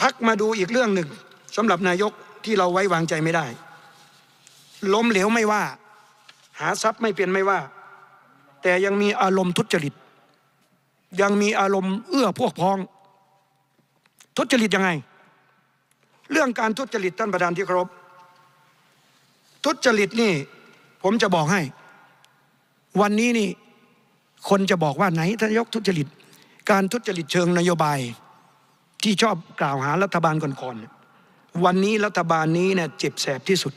พักมาดูอีกเรื่องหนึ่งสำหรับนายกที่เราไว้วางใจไม่ได้ ล้มเหลวไม่ว่า หาทรัพย์ไม่เปลี่ยนไม่ว่า แต่ยังมีอารมณ์ทุจริต ยังมีอารมณ์เอื้อพวกพ้อง ทุจริตยังไง เรื่องการทุจริตท่านประธานที่เคารพทุจริตนี่ผมจะบอกให้ วันนี้นี่คนจะบอกว่าไหนท่านยกทุจริตการทุจริตเชิงนโยบายที่ชอบกล่าวหารัฐบาลก่อนๆวันนี้รัฐบาลนี้เนี่ยเจ็บแสบที่สุด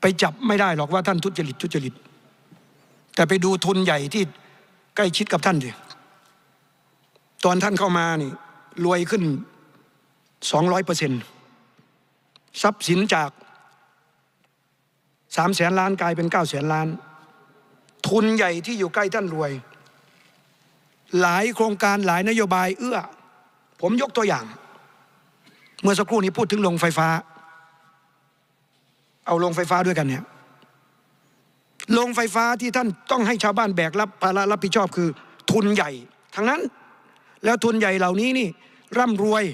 ไปจับไม่ได้หรอกว่าท่านทุจริตทุจริตแต่ไปดูทุนใหญ่ที่ใกล้ชิดกับท่านดิตอนท่านเข้ามานี่รวยขึ้นสองร้อยเปอร์เซ็นต์ทรัพย์สินจากสามแสนล้านกลายเป็นเก้าแสนล้าน ทุนใหญ่ที่อยู่ใกล้ท่านรวย หลายโครงการหลายนโยบายเอื้อผมยกตัวอย่าง เมื่อสักครู่นี้พูดถึงโรงไฟฟ้า เอาโรงไฟฟ้าด้วยกันเนี่ยโรงไฟฟ้าที่ท่านต้องให้ชาวบ้านแบก รับภาระรับผิดชอบคือ ทุนใหญ่ ทั้งนั้น แล้วทุนใหญ่เหล่านี้นี่ร่ำรวย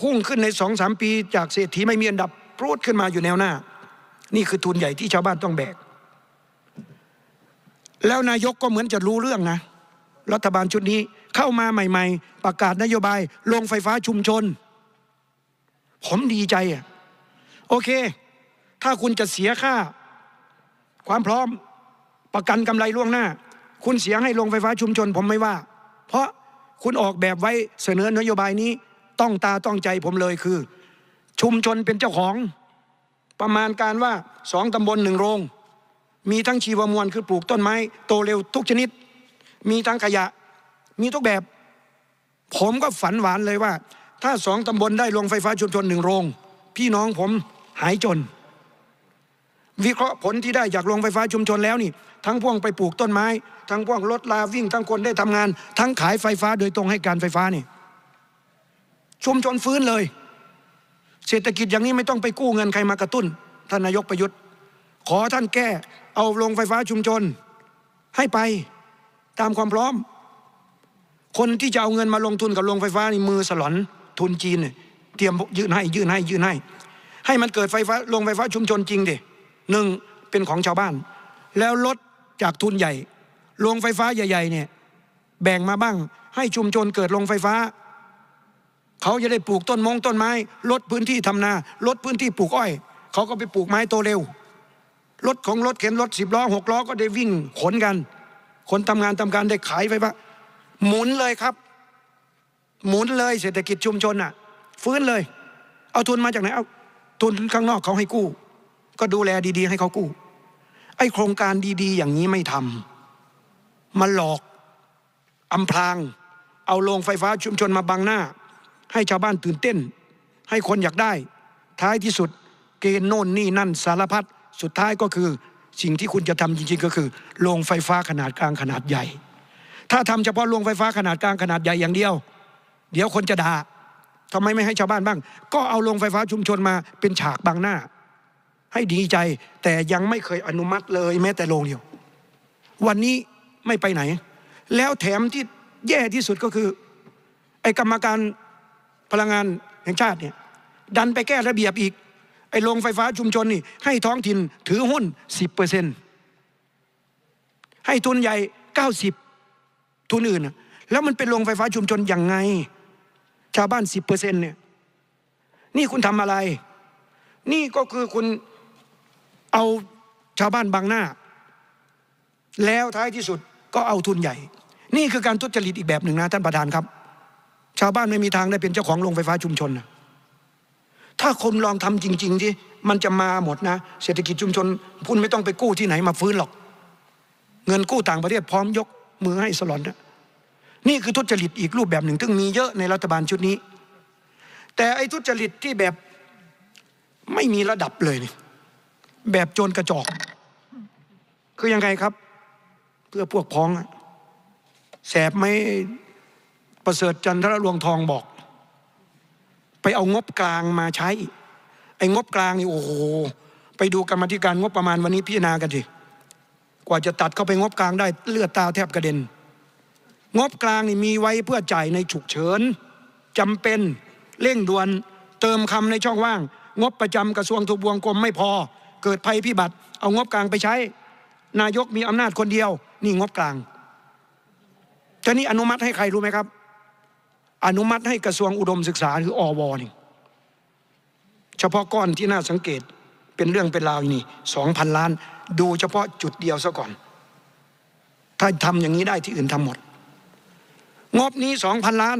พุ่งขึ้นในสองสามปี จากเศรษฐีไม่มีอันดับพปรดขึ้นมาอยู่แนวหน้า นี่คือทุนใหญ่ที่ชาวบ้านต้องแบกแล้วนายกก็เหมือนจะรู้เรื่องนะ รัฐบาลชุดนี้เข้ามาใหม่ๆ ประกาศนโยบาย โรงไฟฟ้าชุมชน ผมดีใจอ่ะโอเค ถ้าคุณจะเสียค่า ความพร้อมประกันกำไรล่วงหน้า คุณเสียให้โรงไฟฟ้าชุมชนผมไม่ว่า เพราะคุณออกแบบไว้เสนอนโยบายนี้ต้องตาต้องใจผมเลยคือ ชุมชนเป็นเจ้าของ ประมาณการว่าสองตำบลหนึ่งโรง มีทั้งชีวมวลคือปลูกต้นไม้โตเร็วทุกชนิด มีทั้งขยะมีทุกแบบผมก็ฝันหวานเลยว่า ถ้าสองตำบลได้โรงไฟฟ้าชุมชนหนึ่งโรง พี่น้องผมหายจน วิเคราะห์ผลที่ได้จากโรงไฟฟ้าชุมชนแล้วนี่ทั้งพ่วงไปปลูกต้นไม้ ทั้งพ่วงรถลาวิ่งทั้งคนได้ทำงาน ทั้งขายไฟฟ้าโดยตรงให้การไฟฟ้านี่ ชุมชนฟื้นเลย เศรษฐกิจอย่างนี้ไม่ต้องไปกู้เงินใครมากระตุ้น ท่านนายกประยุทธ์ ขอท่านแก้ เอาโรงไฟฟ้าชุมชนให้ไปตามความพร้อมคนที่จะเอาเงินมาลงทุนกับโรงไฟฟ้านี่มือสลอน ทุนจีนเตรียมยื่นให้ยื่นให้ยื่นให้ให้มันเกิดไฟฟ้าโรงไฟฟ้าชุมชนจริงดิหนึ่งเป็นของชาวบ้าน แล้วลดจากทุนใหญ่โรงไฟฟ้าใหญ่ ๆเนี่ย แบ่งมาบ้างให้ชุมชนเกิดโรงไฟฟ้าเขาจะได้ปลูกต้นมงต้นไม้ลดพื้นที่ทำนาลดพื้นที่ปลูกอ้อยเขาก็ไปปลูกไม้โตเร็วรถของรถเข็นรถสิบล้อหกล้อก็ได้วิ่งขนกันคนทำงานทำการได้ขายไฟฟ้าหมุนเลยครับ หมุนเลย เศรษฐกิจชุมชนอ่ะฟื้นเลย เอาทุนมาจากไหนเอาทุนข้างนอกเขาให้กู้ ก็ดูแลดีๆ ให้เขากู้ไอโครงการดีๆ อย่างนี้ไม่ทำมาหลอกอำพราง เอาโรงไฟฟ้าชุมชนมาบังหน้า ให้ชาวบ้านตื่นเต้น ให้คนอยากได้ ท้ายที่สุด เกณฑ์โน่นนี่นั่น สารพัดสุดท้ายก็คือสิ่งที่คุณจะทำจริงๆก็คือโรงไฟฟ้าขนาดกลางขนาดใหญ่ถ้าทำเฉพาะโรงไฟฟ้าขนาดกลาง ขนาดใหญ่อย่างเดียว เดี๋ยวคนจะด่าทำไมไม่ให้ชาวบ้านบ้าง ก็เอาโรงไฟฟ้าชุมชนมาเป็นฉากบางหน้า ให้ดีใจแต่ยังไม่เคยอนุมัติเลยแม้แต่โรงเดียว วันนี้ไม่ไปไหน แล้วแถมที่แย่ที่สุดก็คือ ไอ้กรรมการพลังงานแห่งชาติเนี่ยดันไปแก้ระเบียบอีกไอ้โรงไฟฟ้าชุมชนนี่ให้ท้องถิ่นถือหุ้น10%ให้ทุนใหญ่90ทุนอื่น แล้วมันเป็นโรงไฟฟ้าชุมชนยังไง ชาวบ้านสิบเปอร์เซ็นเนี่ยนี่คุณทำอะไร นี่ก็คือคุณเอาชาวบ้านบางหน้า แล้วท้ายที่สุดก็เอาทุนใหญ่ นี่คือการทุจริตอีกแบบหนึ่งนะ ท่านประธานครับ ชาวบ้านไม่มีทางได้เป็นเจ้าของโรงไฟฟ้าชุมชนนะถ้าคนลองทำจริงๆที่มันจะมาหมดนะ เศรษฐกิจชุมชนคุณไม่ต้องไปกู้ที่ไหนมาฟื้นหรอก เงินกู้ต่างประเทศพร้อมยกมือให้สลอนนี่คือทุจริตอีกรูปแบบหนึ่งซึ่งมีเยอะในรัฐบาลชุดนี้ แต่ไอ้ทุจริตที่แบบไม่มีระดับเลยนี่แบบโจรกระจอก คือยังไงครับ เพื่อพวกพ้อง แสบไม่ประเสริฐจันทรลวงทองบอก ไปเอางบกลางมาใช้ ไอ้งบกลางนี่โอ้โหไปดูกรรมธิการงบประมาณวันนี้พิจารณากันสิกว่าจะตัดเข้าไปงบกลางได้เลือดตาแทบกระเด็น งบกลางนี่มีไว้เพื่อจ่ายในฉุกเฉินจำเป็นเร่งด่วนเติมคำในช่องว่าง งบประจำกระทรวงทบวงกรมไม่พอ เกิดภัยพิบัติ เอางบกลางไปใช้ นายกมีอำนาจคนเดียว นี่งบกลางท่านี้อนุมัติให้ใครรู้ไหมครับ อนุมัติให้กระทรวงอุดมศึกษาหรืออว นี่เฉพาะก้อนที่น่าสังเกตเป็นเรื่องเป็นราวอยนี่สองพันล้าน ดูเฉพาะจุดเดียวซะก่อน ถ้าทำอย่างนี้ได้ที่อื่นทำหมด งบนี้สองพันล้าน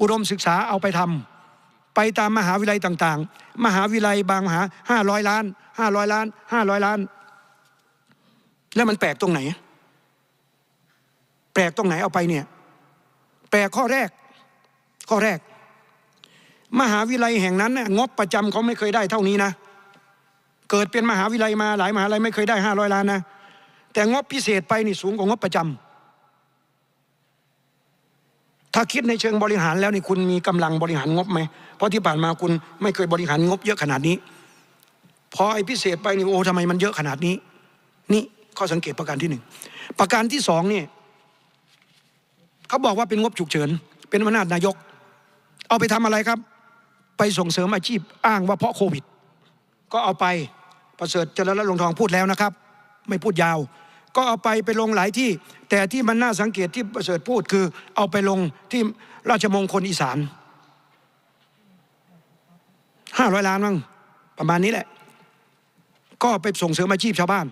อุดมศึกษาเอาไปทำ ไปตามมหาวิทยาลัยต่างๆ มหาวิทยาลัยบางมหาห้าร้อยล้านห้าร้อยล้านห้าร้อยล้าน แล้วมันแปลกตรงไหน แปลกตรงไหนเอาไปเนี่ย แปลกข้อแรก ข้อแรก มหาวิทยาลัยแห่งนั้นงบประจำเขาไม่เคยได้เท่านี้นะเกิดเป็นมหาวิทยาลัยมาหลายมหาวิลัยไม่เคยได้ห้าร้อยล้านนะ แต่งบพิเศษไปนี่สูงกว่างบประจำ ถ้าคิดในเชิงบริหารแล้วนี่คุณมีกำลังบริหารงบไหมเพราะที่ผ่านมาคุณไม่เคยบริหารงบเยอะขนาดนี้พอไอ้พิเศษไปนี่โอ้ทำไมมันเยอะขนาดนี้ นี่ข้อสังเกตประการที่หนึ่งประการที่สองนี่เขาบอกว่าเป็นงบฉุกเฉินเป็นอำนาจนายก เอาไปทำอะไรครับ ไปส่งเสริมอาชีพอ้าง ว่าเพราะโควิดก็เอาไปประเสริฐเจริญและลงทองพูดแล้วนะครับ ไม่พูดยาว ก็เอาไปไปลงหลายที่ แต่ที่มันน่าสังเกตที่ประเสริฐพูดคือเอาไปลงที่ราชมงคลอีสานห้าร้อยล้านมั้งประมาณนี้แหละ ก็ไปส่งเสริมอาชีพชาวบ้าน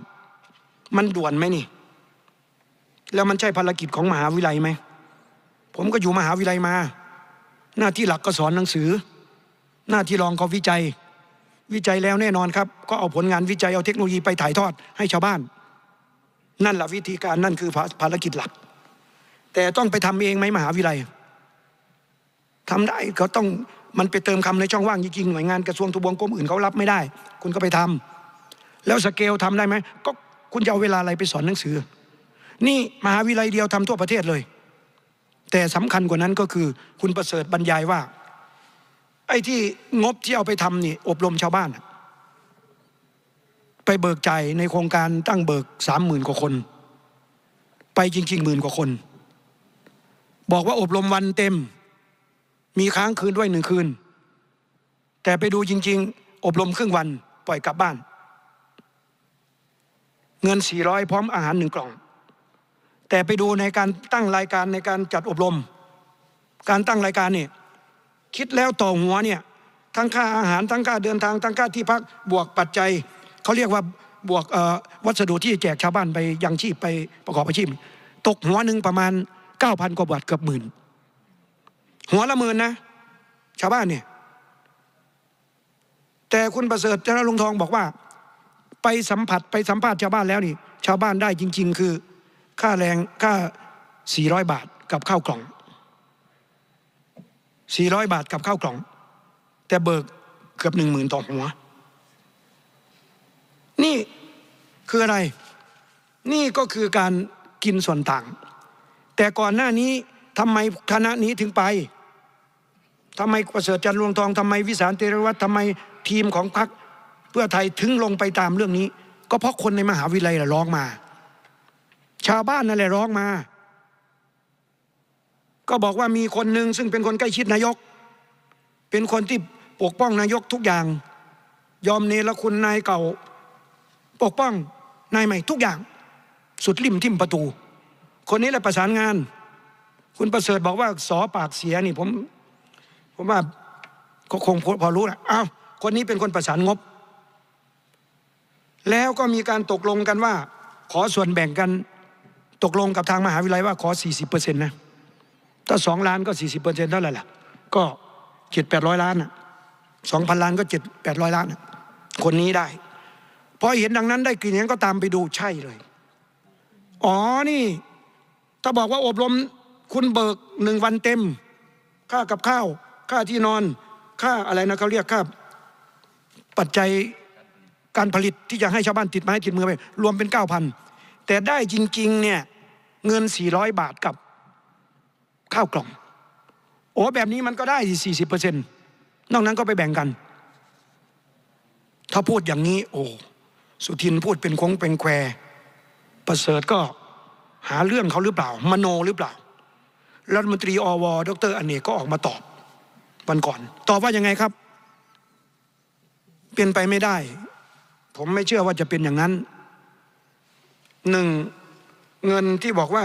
มันด่วนไหมนี่ แล้วมันใช่ภารกิจของมหาวิทยาลัยไหม ผมก็อยู่มหาวิทยาลัยมา หน้าที่หลักก็สอนหนังสือ หน้าที่รองก็วิจัยวิจัยแล้วแน่นอนครับก็เอาผลงานวิจัย เอาเทคโนโลยีไปถ่ายทอดให้ชาวบ้าน นั่นแหละวิธีการนั่นคือภารกิจหลัก แต่ต้องไปทำเองไหมมหาวิทยาลัย ทำได้เขาต้องมันไปเติมคำในช่องว่างจริงๆหน่วยงานกระทรวงทบวงกรมอื่นเขารับไม่ได้ คุณก็ไปทำ แล้วสเกลทำได้ไหมก็คุณจะเอาเวลาอะไรไปสอนหนังสือ นี่มหาวิทยาลัยเดียวทำทั่วประเทศเลย แต่สำคัญกว่านั้นก็คือ คุณประเสริฐบรรยายว่าไอ้ที่งบที่เอาไปทำนี่ อบรมชาวบ้านไปเบิกใจในโครงการตั้งเบิกสามหมื่นกว่าคน ไปจริงๆหมื่นกว่าคน บอกว่าอบรมวันเต็ม มีค้างคืนด้วยหนึ่งคืนแต่ไปดูจริง ๆ อบรมครึ่งวันปล่อยกลับบ้าน เงินสี่ร้อยพร้อมอาหารหนึ่งกล่อง แต่ไปดูในการตั้งรายการในการจัดอบรมการตั้งรายการนี่คิดแล้วต่อหัวเนี่ย ทั้งค่าอาหาร ทั้งค่าเดินทาง ทั้งค่าที่พักบวกปัจจัยเขาเรียกว่า บวกวัสดุที่แจกชาวบ้านไปยังชีพไปประกอบอาชีพตกหัวหนึ่งประมาณ 9,000กว่าบาทเกือบหมื่น หัวละหมื่นนะ ชาวบ้านเนี่ย แต่คุณประเสริฐจนลุงทองบอกว่าไปสัมผัสไปสัมภาษณ์ชาวบ้านแล้วนี่ชาวบ้านได้จริง ๆคือค่าแรงค่า400บาทกับข้าวกล่อง400 บาทกับข้าวกล่อง แต่เบิกเกือบหนึ่งหมื่นต่อหัว นี่คืออะไร นี่ก็คือการกินส่วนต่าง แต่ก่อนหน้านี้ทำไมคณะนี้ถึงไปทำไมประเสริฐจันทร์ลวงทองทำไมวิสารเตรวัตทำไมทีมของพรรคเพื่อไทยถึงลงไปตามเรื่องนี้ ก็เพราะคนในมหาวิทยาลัยร้องมา ชาวบ้านนั่นแหละร้องมาก็บอกว่ามีคนหนึ่งซึ่งเป็นคนใกล้ชิดนายก เป็นคนที่ปกป้องนายกทุกอย่าง ยอมเนรคุณนายเก่า ปกป้องนายใหม่ทุกอย่างสุดริมทิมประตู คนนี้แหละประสานงาน คุณประเสริฐบอกว่าสอปากเสียนี่ผมผมว่าก็คงพอรู้แหละอ้าวคนนี้เป็นคนประสานงบ แล้วก็มีการตกลงกันว่า ขอส่วนแบ่งกัน ตกลงกับทางมหาวิทยาลัย ว่าขอ40%นะถ้าสองล้านก็สี่สิบเปอร์เซ็นต์เท่าไหร่ล่ะ ก็เจ็ดแปดร้อยล้านสองพันล้านก็เจ็ดแปดร้อยล้านคนนี้ได้พอเห็นดังนั้นได้กลิ่นอย่างก็ตามไปดูใช่เลย อ๋อนี่ถ้าบอกว่าอบรมคุณเบิกหนึ่งวันเต็มค่ากับข้าวค่าที่นอนค่าอะไรนะเขาเรียกค่าปัจจัยการผลิตที่จะให้ชาวบ้านติดไม้ติดมือไป รวมเป็นเก้าพันแต่ได้จริงๆเนี่ยเงินสี่ร้อยบาทกับข้าวกล่อง โอ้ แบบนี้มันก็ได้สี่สิบเปอร์เซ็นต์ นอกนั้นก็ไปแบ่งกัน ถ้าพูดอย่างนี้ โอ้ สุทินพูดเป็นคงเป็นแคว ประเสริฐก็หาเรื่องเขาหรือเปล่า มโนหรือเปล่า รัฐมนตรีอว ดร อเนก ก็ออกมาตอบ วันก่อน ตอบว่ายังไงครับ เปลี่ยนไปไม่ได้ ผมไม่เชื่อว่าจะเป็นอย่างนั้น หนึ่งเงินที่บอกว่า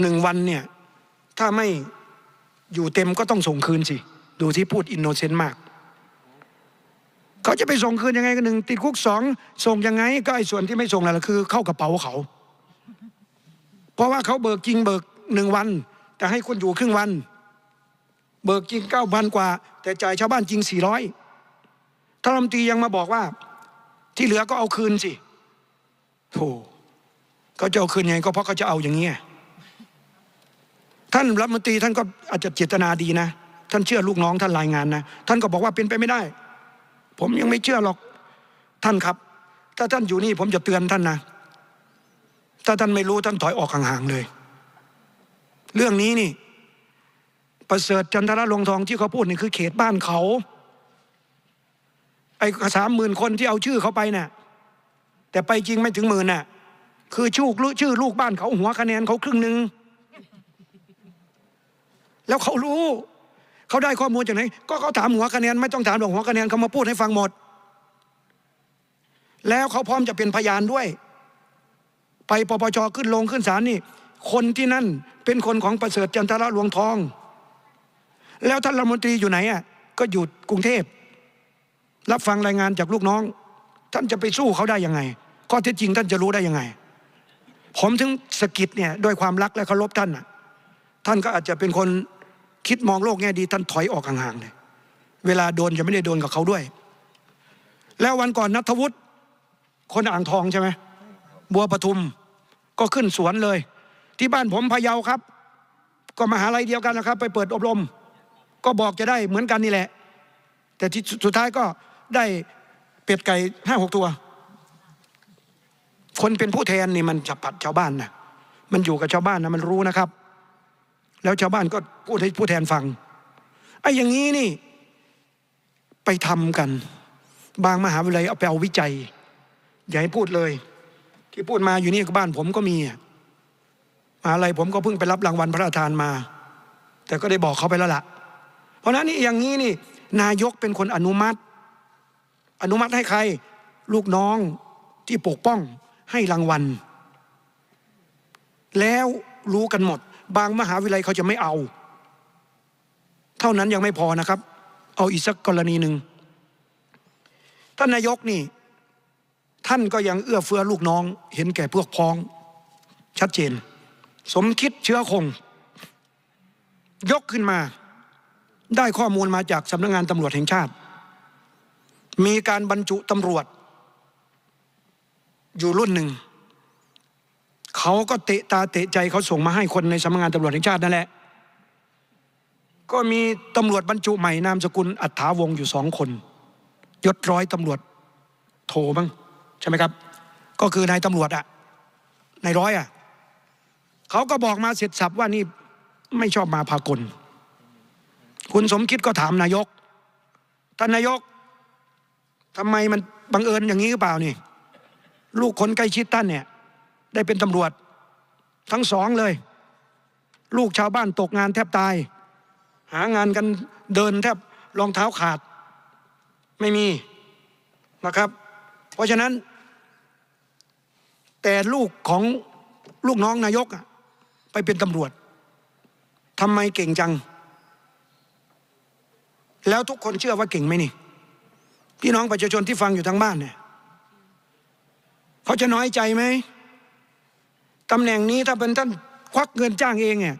หนึ่งวันเนี่ยถ้าไม่อยู่เต็มก็ต้องส่งคืนสิ ดูที่พูดอินโนเซนต์มาก เขาจะไปส่งคืน ยังไงกันหนึ่งติดคุกสอง ส่งยังไง ก็ไอ้ส่วนที่ไม่ส่งแล้วคือเข้ากระเป๋าเขา เพราะว่าเขาเบิกจริงเบิกหนึ่งวัน แต่ให้คนอยู่ครึ่งวัน เบิกจริงเก้าพันกว่า แต่จ่ายชาวบ้านจริงสี่ร้อยท่านรัฐมนตรียังมาบอกว่าที่เหลือก็เอาคืนสิโธ่เขาจะเอาคืนยังไงก็เพราะเขาจะเอาอย่างเงี้ยท่านรัฐมนตรีท่านก็อาจจะเจตนาดีนะท่านเชื่อลูกน้องท่านรายงานนะท่านก็บอกว่าเป็นไปไม่ได้ ผมยังไม่เชื่อหรอกท่านครับ ถ้าท่านอยู่นี่ผมจะเตือนท่านนะถ้าท่านไม่รู้ท่านถอยออกห่างๆเลย เรื่องนี้นี่ ประเสริฐจันทระลงทองที่เขาพูดนี่คือเขตบ้านเขา ไอ้สามหมื่นคนที่เอาชื่อเขาไปเนะี่ยแต่ไปจริงไม่ถึงหมื่นน่ะ คือชูกชื่อลูกบ้าน เขาหัวคะแนนเขาครึ่งหนึ่งแล้วเขารู้เขาได้ข้อมูลจากไหน ก็เขาถามหัวคะแนนไม่ต้องถามหลวงหัวคะแนนเขามาพูดให้ฟังหมด แล้วเขาพร้อมจะเป็นพยานด้วย ไปปปชขึ้นลงขึ้นศาลนี่ คนที่นั่นเป็นคนของประเสริฐจันทระหลวงทอง แล้วท่านรัฐมนตรีอยู่ไหนอ่ะ ก็อยู่กรุงเทพ รับฟังรายงานจากลูกน้อง ท่านจะไปสู้เขาได้ยังไง ข้อเท็จจริงท่านจะรู้ได้ยังไง ผมถึงสกิดเนี่ยด้วยความรักและเคารพท่านอ่ะท่านก็อาจจะเป็นคนคิดมองโลกแง่ดีท่านถอยออกห่างๆเลยเวลาโดนจะไม่ได้โดนกับเขาด้วย แล้ววันก่อนนัทวุฒิคนอ่างทองใช่ไหม บัวปทุม ก็ขึ้นสวนเลย ที่บ้านผมพะเยาครับ ก็มาหาอะไรเดียวกันนะครับ ไปเปิดอบรม ก็บอกจะได้เหมือนกันนี่แหละ แต่ที่สุดท้ายก็ได้เป็ดไก่ห้าหกตัว คนเป็นผู้แทนนี่มันจับปัดชาวบ้านนะมันอยู่กับชาวบ้านนะมันรู้นะครับแล้วชาวบ้านก็พูดให้ผู้แทนฟังไอ้อย่างนี้นี่ ไปทำกัน บางมหาวิทยาลัยเอาไปเอาวิจัยอย่าให้พูดเลย ที่พูดมาอยู่นี่บ้าน ผมก็มีมาอะไรผมก็เพิ่งไปรับรางวัลพระราชทานมา แต่ก็ได้บอกเขาไปแล้วละ่ะเพราะนั้นนี่อย่างนี้นี่นายกเป็นคนอนุมัติ อนุมัติให้ใคร ลูกน้องที่ปกป้อง ให้รางวัล แล้วรู้กันหมดบางมหาวิทยาลัยเขาจะไม่เอา เท่านั้นยังไม่พอนะครับ เอาอีกสักกรณีหนึ่งท่านนายกนี่ ท่านก็ยังเอื้อเฟื้อลูกน้อง เห็นแก่พวกพ้อง ชัดเจน สมคิดเชื้อคง ยกขึ้นมาได้ข้อมูลมาจากสำนักงงานตำรวจแห่งชาติ มีการบรรจุตำรวจ อยู่รุ่นหนึ่งเขาก็เตะตาเตะใจเขาส่งมาให้คนในสำนักงานตำรวจแห่งชาตินั่นแหละ ก็มีตำรวจบรรจุใหม่ นามสกุลอัฏฐาวงอยู่สองคนยศร้อยตำรวจโทบ้างใช่ไหมครับ ก็คือนายตำรวจอะนายร้อยอะเขาก็บอกมาเสร็จสับว่านี่ ไม่ชอบมาพากล คุณสมคิดก็ถามนายกท่านนายกทำไมมันบังเอิญอย่างนี้หรือเปล่านี่ ลูกคนใกล้ชิดท่านเนี่ยได้เป็นตำรวจทั้งสองเลย ลูกชาวบ้านตกงานแทบตาย หางานกันเดินแทบรองเท้าขาด ไม่มีนะครับ เพราะฉะนั้น แต่ลูกของลูกน้องนายก ไปเป็นตำรวจทำไมเก่งจัง แล้วทุกคนเชื่อว่าเก่งไหมนี่พี่น้องประชาชนที่ฟังอยู่ทางบ้านเนี่ยเขาจะน้อยใจไหมตแหน่งนี้ถ้าเป็นท่านควักเงินจ้างเองเนี่ย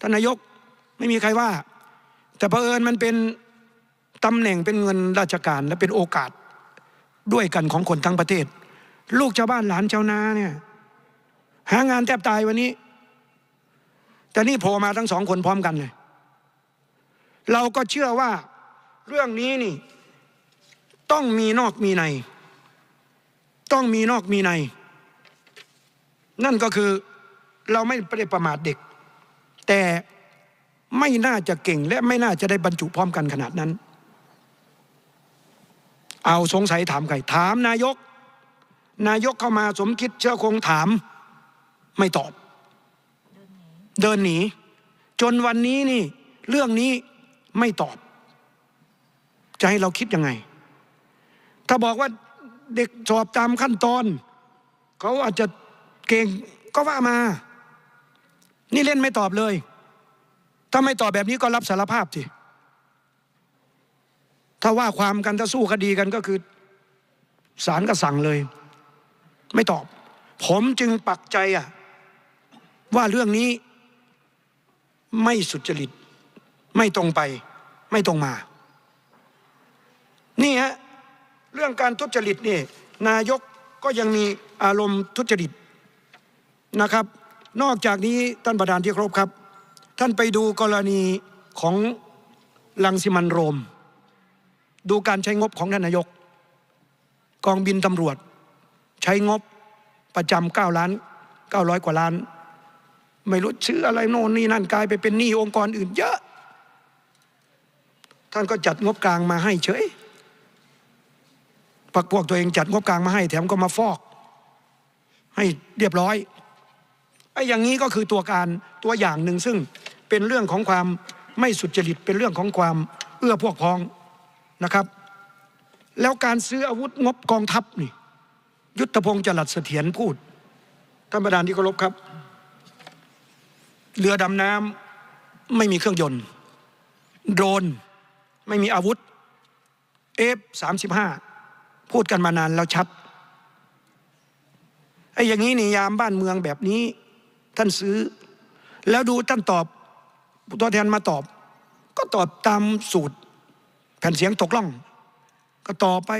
ท่านนายกไม่มีใครว่า แต่เผอิญมันเป็น ตำแหน่งเป็นเงินราชการและเป็นโอกาสด้วยกันของคนทั้งประเทศลูกชาวบ้านหลานชาวนาเนี่ย หางานแทบตายวันนี้ แต่นี่โผล่มาทั้งสองคนพร้อมกันเลย เราก็เชื่อว่าเรื่องนี้นี่ต้องมีนอกมีใน ต้องมีนอกมีในนั่นก็คือเราไม่ได้ประมาทเด็ก แต่ไม่น่าจะเก่ง และไม่น่าจะได้บรรจุพร้อมกันขนาดนั้น เอาสงสัยถามใคร ถามนายก นายกเข้ามาสมคิดเชื่อคงถามไม่ตอบ เดินหนี จนวันนี้นี่เรื่องนี้ไม่ตอบ จะให้เราคิดยังไง ถ้าบอกว่าเด็กสอบตามขั้นตอนเขาอาจจะเก่งก็ว่ามา นี่เล่นไม่ตอบเลย ถ้าไม่ตอบแบบนี้ก็รับสารภาพสิ ถ้าว่าความกันถ้าสู้คดีกันก็คือศาลก็สั่งเลย ไม่ตอบ ผมจึงปักใจอะว่าเรื่องนี้ไม่สุจริต ไม่ตรงไป ไม่ตรงมา นี่ฮะเรื่องการทุจริตนี่นายกก็ยังมีอารมณ์ทุจริตนะครับ นอกจากนี้ท่านประธานที่ครบครับ ท่านไปดูกรณีของลังสิมันโรม ดูการใช้งบของท่านนายก กองบินตำรวจ ใช้งบประจำเก้าล้านเก้าร้อยกว่าล้าน ไม่รู้ชื่ออะไรโน่นนี่นั่นกลายไปเป็นหนี้องค์กรอื่นเยอะ ท่านก็จัดงบกลางมาให้เฉยปักพวกตัวเองจัดงบกลางมาให้แถมก็มาฟอก ให้เรียบร้อยไอ้อย่างนี้ก็คือตัวการตัวอย่างหนึ่งซึ่งเป็นเรื่องของความไม่สุจริตเป็นเรื่องของความเอื้อพวกพ้องนะครับ แล้วการซื้ออาวุธงบกองทัพนี่ยุทธพงศ์จรัสเสถียรพูดท่านประธานที่เคารพครับเรือดำน้ำไม่มีเครื่องยนต์ โดรนไม่มีอาวุธเอฟสามสิบห้าพูดกันมานานแล้วชัดไอ้อย่างนี้นี่ยามบ้านเมืองแบบนี้ท่านซื้อแล้วดูท่านตอบตัวแทนมาตอบ ก็ตอบตามสูตร แผ่นเสียงตกล่องก็ตอบไป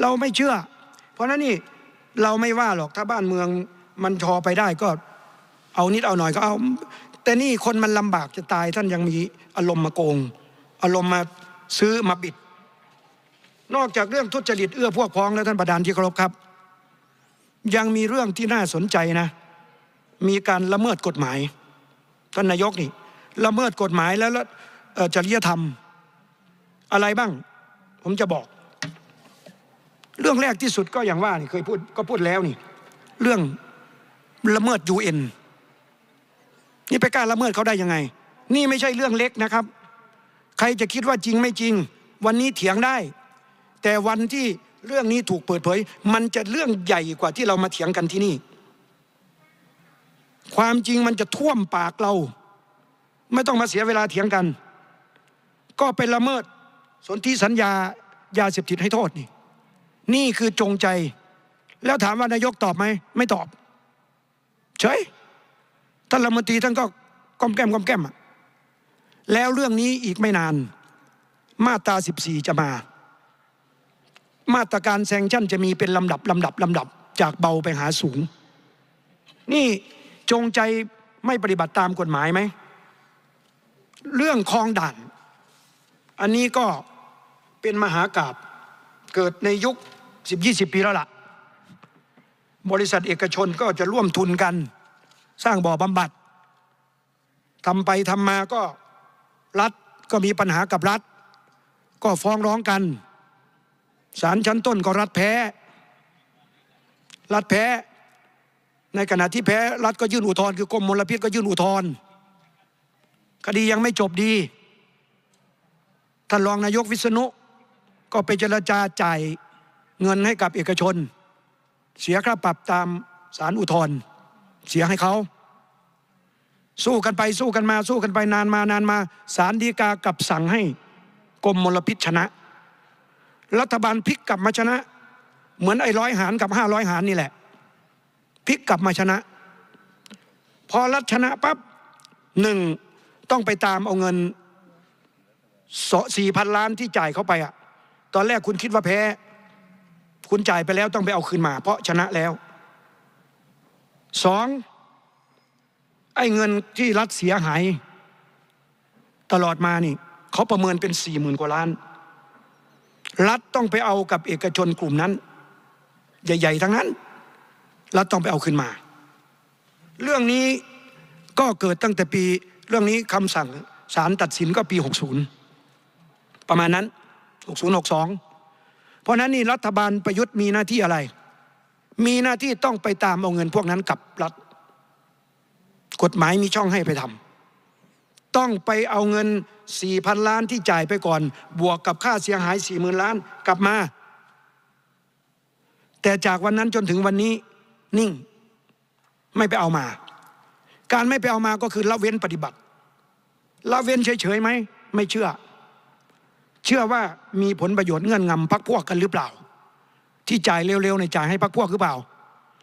เราไม่เชื่อ เพราะนั้นนี่เราไม่ว่าหรอกถ้า บ้านเมืองมันทอไปได้ก็เอานิดเอาหน่อยก็เอาแต่นี่คนมันลำบากจะตายท่านยังมีอารมณ์มาโกง อารมณ์มาซื้อมาบิด นอกจากเรื่องทุจริตเอื้อพวกพ้องแล้วท่านประธานที่เคารพครับ ยังมีเรื่องที่น่าสนใจนะมีการละเมิดกฎหมายท่านนายกนี่ละเมิดกฎหมายแล้วจริยธรรม อะไรบ้าง ผมจะบอก เรื่องแรกที่สุดก็อย่างว่านี่เคยพูดก็พูดแล้วนี่ เรื่องละเมิดยูเอ็นนี่ไปกล้าละเมิดเขาได้ยังไง นี่ไม่ใช่เรื่องเล็กนะครับ ใครจะคิดว่าจริงไม่จริง วันนี้เถียงได้ แต่วันที่เรื่องนี้ถูกเปิดเผยมันจะเรื่องใหญ่กว่าที่เรามาเถียงกันที่นี่ความจริงมันจะท่วมปากเรา ไม่ต้องมาเสียเวลาเถียงกัน ก็เป็นละเมิดสนธิสัญญายาเสพติดให้โทษนี่ นี่คือจงใจ แล้วถามว่านายกตอบไหม ไม่ตอบเฉยท่านรัฐมนตรีท่านก็ ก้มแก้มก้มแก้มแล้วเรื่องนี้อีกไม่นาน มาตราี่จะมา มาตรการแซงชั่นจะมีเป็นลำดับลำดับลำดับจากเบาไปหาสูง นี่จงใจไม่ปฏิบัติตามกฎหมายไหมเรื่องคลองด่าน อันนี้ก็เป็นมหากราบเกิดในยุค10-20 ปีแล้วละ่ะ บริษัทเอกชนก็จะร่วมทุนกันสร้างบ่อบำบัดทำไปทำมาก็รัฐก็มีปัญหากับรัฐ ก็ฟ้องร้องกันศาลชั้นต้นก็รัฐแพ้ รัฐแพ้ในขณะที่แพ้รัฐก็ยื่นอุทธรณ์คือกรมมลพิษก็ยื่นอุทธรณ์คดียังไม่จบดีท่านรองนายกวิษณุก็ไปเจรจา จ่าย เงินให้กับเอกชน เสียค่าปรับตามสารอุทธรณ์เสียให้เขา สู้กันไปสู้กันมาสู้กันไปนานมานานมา สารดีกากับสั่งให้กรมมลพิษชนะ รัฐบาลพลิกกลับมาชนะ เหมือนไอ้ร้อยหารกับห้าร้อยหารนี่แหละพลิกกลับมาชนะ พอรัฐชนะปั๊บหนึ่งต้องไปตามเอาเงินสี่พันล้านที่จ่ายเข้าไปอะตอนแรกคุณคิดว่าแพ้ คุณจ่ายไปแล้วต้องไปเอาคืนมาเพราะชนะแล้วสองไอ้เงินที่รัฐเสียหาย ตลอดมานี่ เขาประเมินเป็นสี่หมื่นกว่าล้าน รัฐต้องไปเอากับเอกชนกลุ่มนั้น ใหญ่ ๆ ทั้งนั้นรัฐต้องไปเอาขึ้นมา เรื่องนี้ก็เกิดตั้งแต่ปีเรื่องนี้คำสั่งสารตัดสินก็ปี 60 ประมาณนั้น 6062 เพราะนั้นนี่รัฐบาลประยุทธ์มีหน้าที่อะไร มีหน้าที่ต้องไปตามเอาเงินพวกนั้นกับรัฐ กฎหมายมีช่องให้ไปทำ ต้องไปเอาเงิน4,000ล้านที่จ่ายไปก่อน บวกกับค่าเสียหาย 40,000 ล้านกลับมา แต่จากวันนั้นจนถึงวันนี้นิ่งไม่ไปเอามา การไม่ไปเอามาก็คือละเว้นปฏิบัติละเว้นเฉยๆไหมไม่เชื่อ เชื่อว่ามีผลประโยชน์เงื่อนงำพักพวกกันหรือเปล่า ที่จ่ายเร็วๆในจ่ายให้พักพวกหรือเปล่า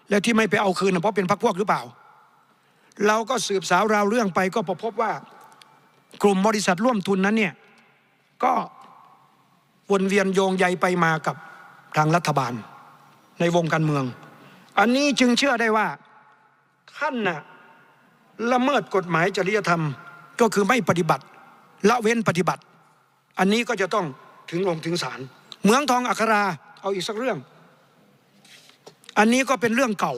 แล้วที่ไม่ไปเอาคืนเพราะเป็นพักพวกหรือเปล่า เราก็สืบสาวราวเรื่องไป ก็พบว่ากลุ่มบริษัทร่วมทุนนั้นเนี่ยก็วนเวียนโยงใยไปมากับทางรัฐบาลในวงการเมืองอันนี้จึงเชื่อได้ว่าท่านน่ะละเมิดกฎหมายจริยธรรมก็คือไม่ปฏิบัติละเว้นปฏิบัติ อันนี้ก็จะต้องถึงลงถึงศาลเมืองทองอัคราเอาอีกสักเรื่อง อันนี้ก็เป็นเรื่องเก่า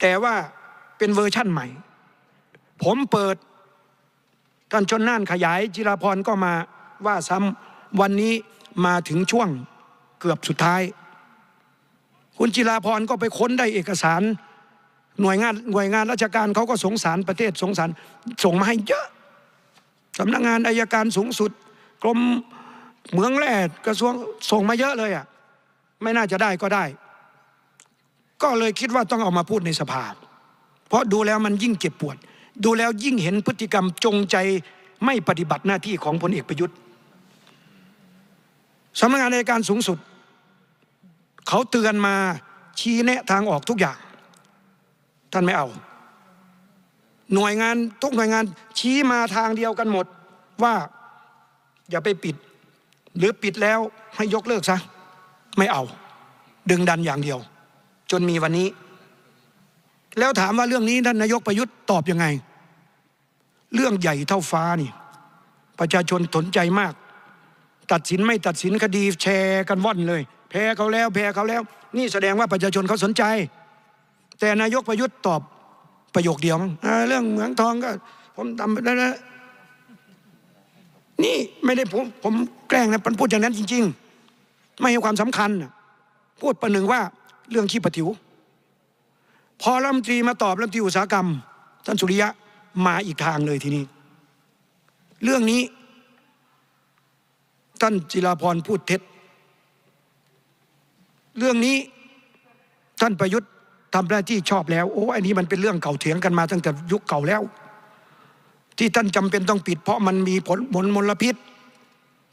แต่ว่าเป็นเวอร์ชั่นใหม่ ผมเปิดท่านชนน่านขยาย จิราพรก็มาว่าซ้ำวันนี้มาถึงช่วงเกือบสุดท้ายคุณจิราพรก็ไปค้นได้เอกสารหน่วยงานหน่วยงานราชการเขาก็สงสารประเทศสงสาร ส่งมาให้เยอะสำนักงานอายการสูงสุด กรมเมืองแร่กระทรวงส่งมาเยอะเลยอ่ะไม่น่าจะได้ก็ได้ ก็เลยคิดว่าต้องเอามาพูดในสภาเพราะดูแล้วมันยิ่งเจ็บปวด ดูแล้วยิ่งเห็นพฤติกรรมจงใจไม่ปฏิบัติหน้าที่ของพลเอกประยุทธ์สำนักงานอายการสูงสุดเขาเตือนมาชี้แนะทางออกทุกอย่าง ท่านไม่เอา หน่วยงานทุกหน่วยงานชี้มาทางเดียวกันหมดว่าอย่าไปปิด หรือปิดแล้วให้ยกเลิกซะไม่เอา ดึงดันอย่างเดียว จนมีวันนี้ แล้วถามว่าเรื่องนี้ท่านนายกประยุทธ์ตอบยังไง เรื่องใหญ่เท่าฟ้านี่ ประชาชนสนใจมาก ตัดสินไม่ตัดสินคดีแชร์กันว่อนเลยแพ้เขาแล้ว แพ้เขาแล้ว นี่แสดงว่าประชาชนเขาสนใจ แต่นายก ประยุทธ์ตอบประโยคเดียวเเรื่องเหมืองทองก็ผมทำแล้วนะนี่ไม่ได้ผมผมแกล้งนะมันพูดอย่างนั้นจริงๆ ไม่ให้ความสำคัญ พูดประหนึ่งว่าเรื่องขี้ปะถิว พอรัฐมนตรีมาตอบรัฐมนตรีอุตสาหกรรมท่านสุริยะมาอีกทางเลยทีนี้ เรื่องนี้ท่านจิราพรพูดเท็จเรื่องนี้ท่านประยุทธ์ทำหน้าที่ชอบแล้วโอ้อันนี้มันเป็นเรื่องเก่าเถียงกันมาตั้งแต่ยุคเก่าแล้ว ที่ท่านจำเป็นต้องปิด เพราะมันมีผลมลมลพิษ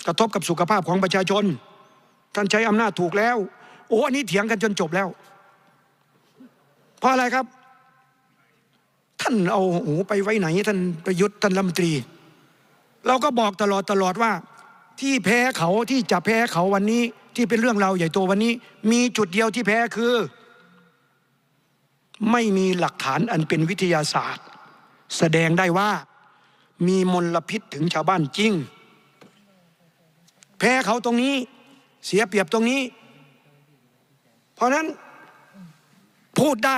กระทบกับสุขภาพของประชาชน ท่านใช้อำนาจถูกแล้ว โอ้อันนี้เถียงกันจนจบแล้ว เพราะอะไรครับ ท่านเอาหูไปไว้ไหน ท่านประยุทธ์ท่านรัฐมนตรี เราก็บอกตลอดตลอดว่า ที่แพ้เขาที่จะแพ้เขาวันนี้ที่เป็นเรื่องเราใหญ่โตวันนี้ มีจุดเดียวที่แพ้คือ ไม่มีหลักฐานอันเป็นวิทยาศาสตร์ แสดงได้ว่ามีมลพิษถึงชาวบ้านจริง แพ้เขาตรงนี้เสียเปรียบตรงนี้ เพราะนั้นพูดได้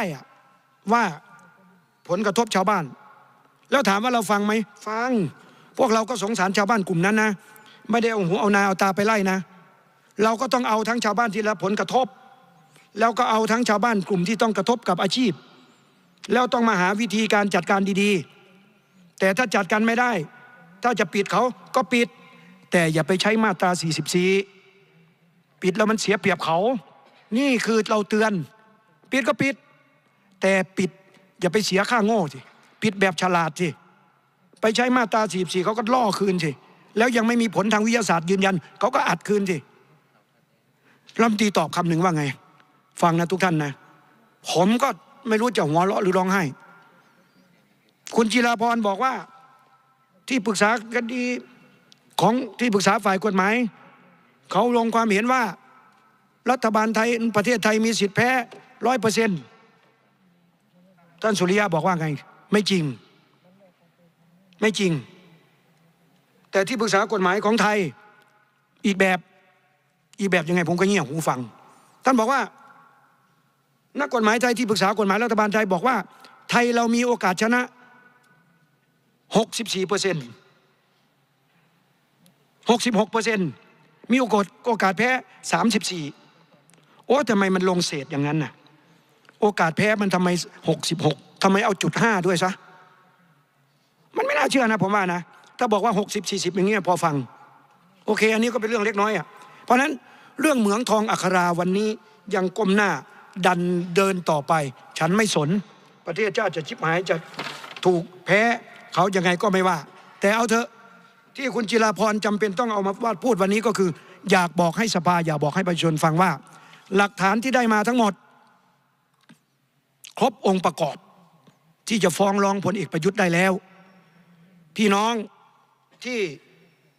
ว่าผลกระทบชาวบ้าน แล้วถามว่าเราฟังไหม ฟัง พวกเราก็สงสารชาวบ้านกลุ่มนั้นนะ ไม่ได้เอาหูเอานาเอาตาไปไล่นะเราก็ต้องเอาทั้งชาวบ้านที่รับผลกระทบ แล้วก็เอาทั้งชาวบ้านกลุ่มที่ต้องกระทบกับอาชีพ แล้วต้องมาหาวิธีการจัดการดี ๆ แต่ถ้าจัดการไม่ได้ ถ้าจะปิดเขาก็ปิด แต่อย่าไปใช้มาตรา44ปิดแล้วมันเสียเปรียบเขา นี่คือเราเตือน ปิดก็ปิด แต่ปิดอย่าไปเสียค่าโง่สิปิดแบบฉลาดสิไปใช้มาตรา44เขาก็ล่อคืนสิแล้วยังไม่มีผลทางวิทยาศาสตร์ยืนยันเขาก็อัดคืนสิลำตีตอบคำหนึ่งว่าไง ฟังนะทุกท่านนะ ผมก็ไม่รู้จะหัวเราะหรือร้องไห้ คุณจิราพรบอกว่าที่ปรึกษาคดีของที่ปรึกษาฝ่ายกฎหมาย เขาลงความเห็นว่า รัฐบาลไทยประเทศไทยมีสิทธิแพ้ร้อยเปอร์เซ็นต์ท่านสุริยะบอกว่าไง ไม่จริง ไม่จริง แต่ที่ปรึกษากฎหมายของไทยอีกแบบอีแบบยังไงผมก็เงี่ยหูฟัง ท่านบอกว่า นักกฎหมายไทย ที่ปรึกษากฎหมายรัฐบาลไทยบอกว่าไทยเรามีโอกาสชนะ 64เปอร์เซ็นต์66เปอร์เซ็นต์มีโอกาสโอกาสแพ้ 34 โอ้ทำไมมันลงเศษอย่างนั้นน่ะโอกาสแพ้มันทำไม 66ทำไมเอาจุด 5 ด้วยซะ มันไม่น่าเชื่อนะ ผมว่านะ ถ้าบอกว่า 60 40 อย่างเงี้ยพอฟัง โอเคอันนี้ก็เป็นเรื่องเล็กน้อยอะ่ะเพราะฉะนั้นเรื่องเหมืองทองอัคราวันนี้ยังก้มหน้าดันเดินต่อไป ฉันไม่สน ประเทศชาติจะชิบหายจะถูกแพ้เขายังไงก็ไม่ว่า แต่เอาเถอะที่คุณจิราพรจำเป็นต้องเอามาวาดพูดวันนี้ก็คือ อยากบอกให้สภา อยากบอกให้ประชาชนฟังว่า หลักฐานที่ได้มาทั้งหมด ครบองค์ประกอบ ที่จะฟ้องร้องพลเอกประยุทธ์ได้แล้ว พี่น้องที่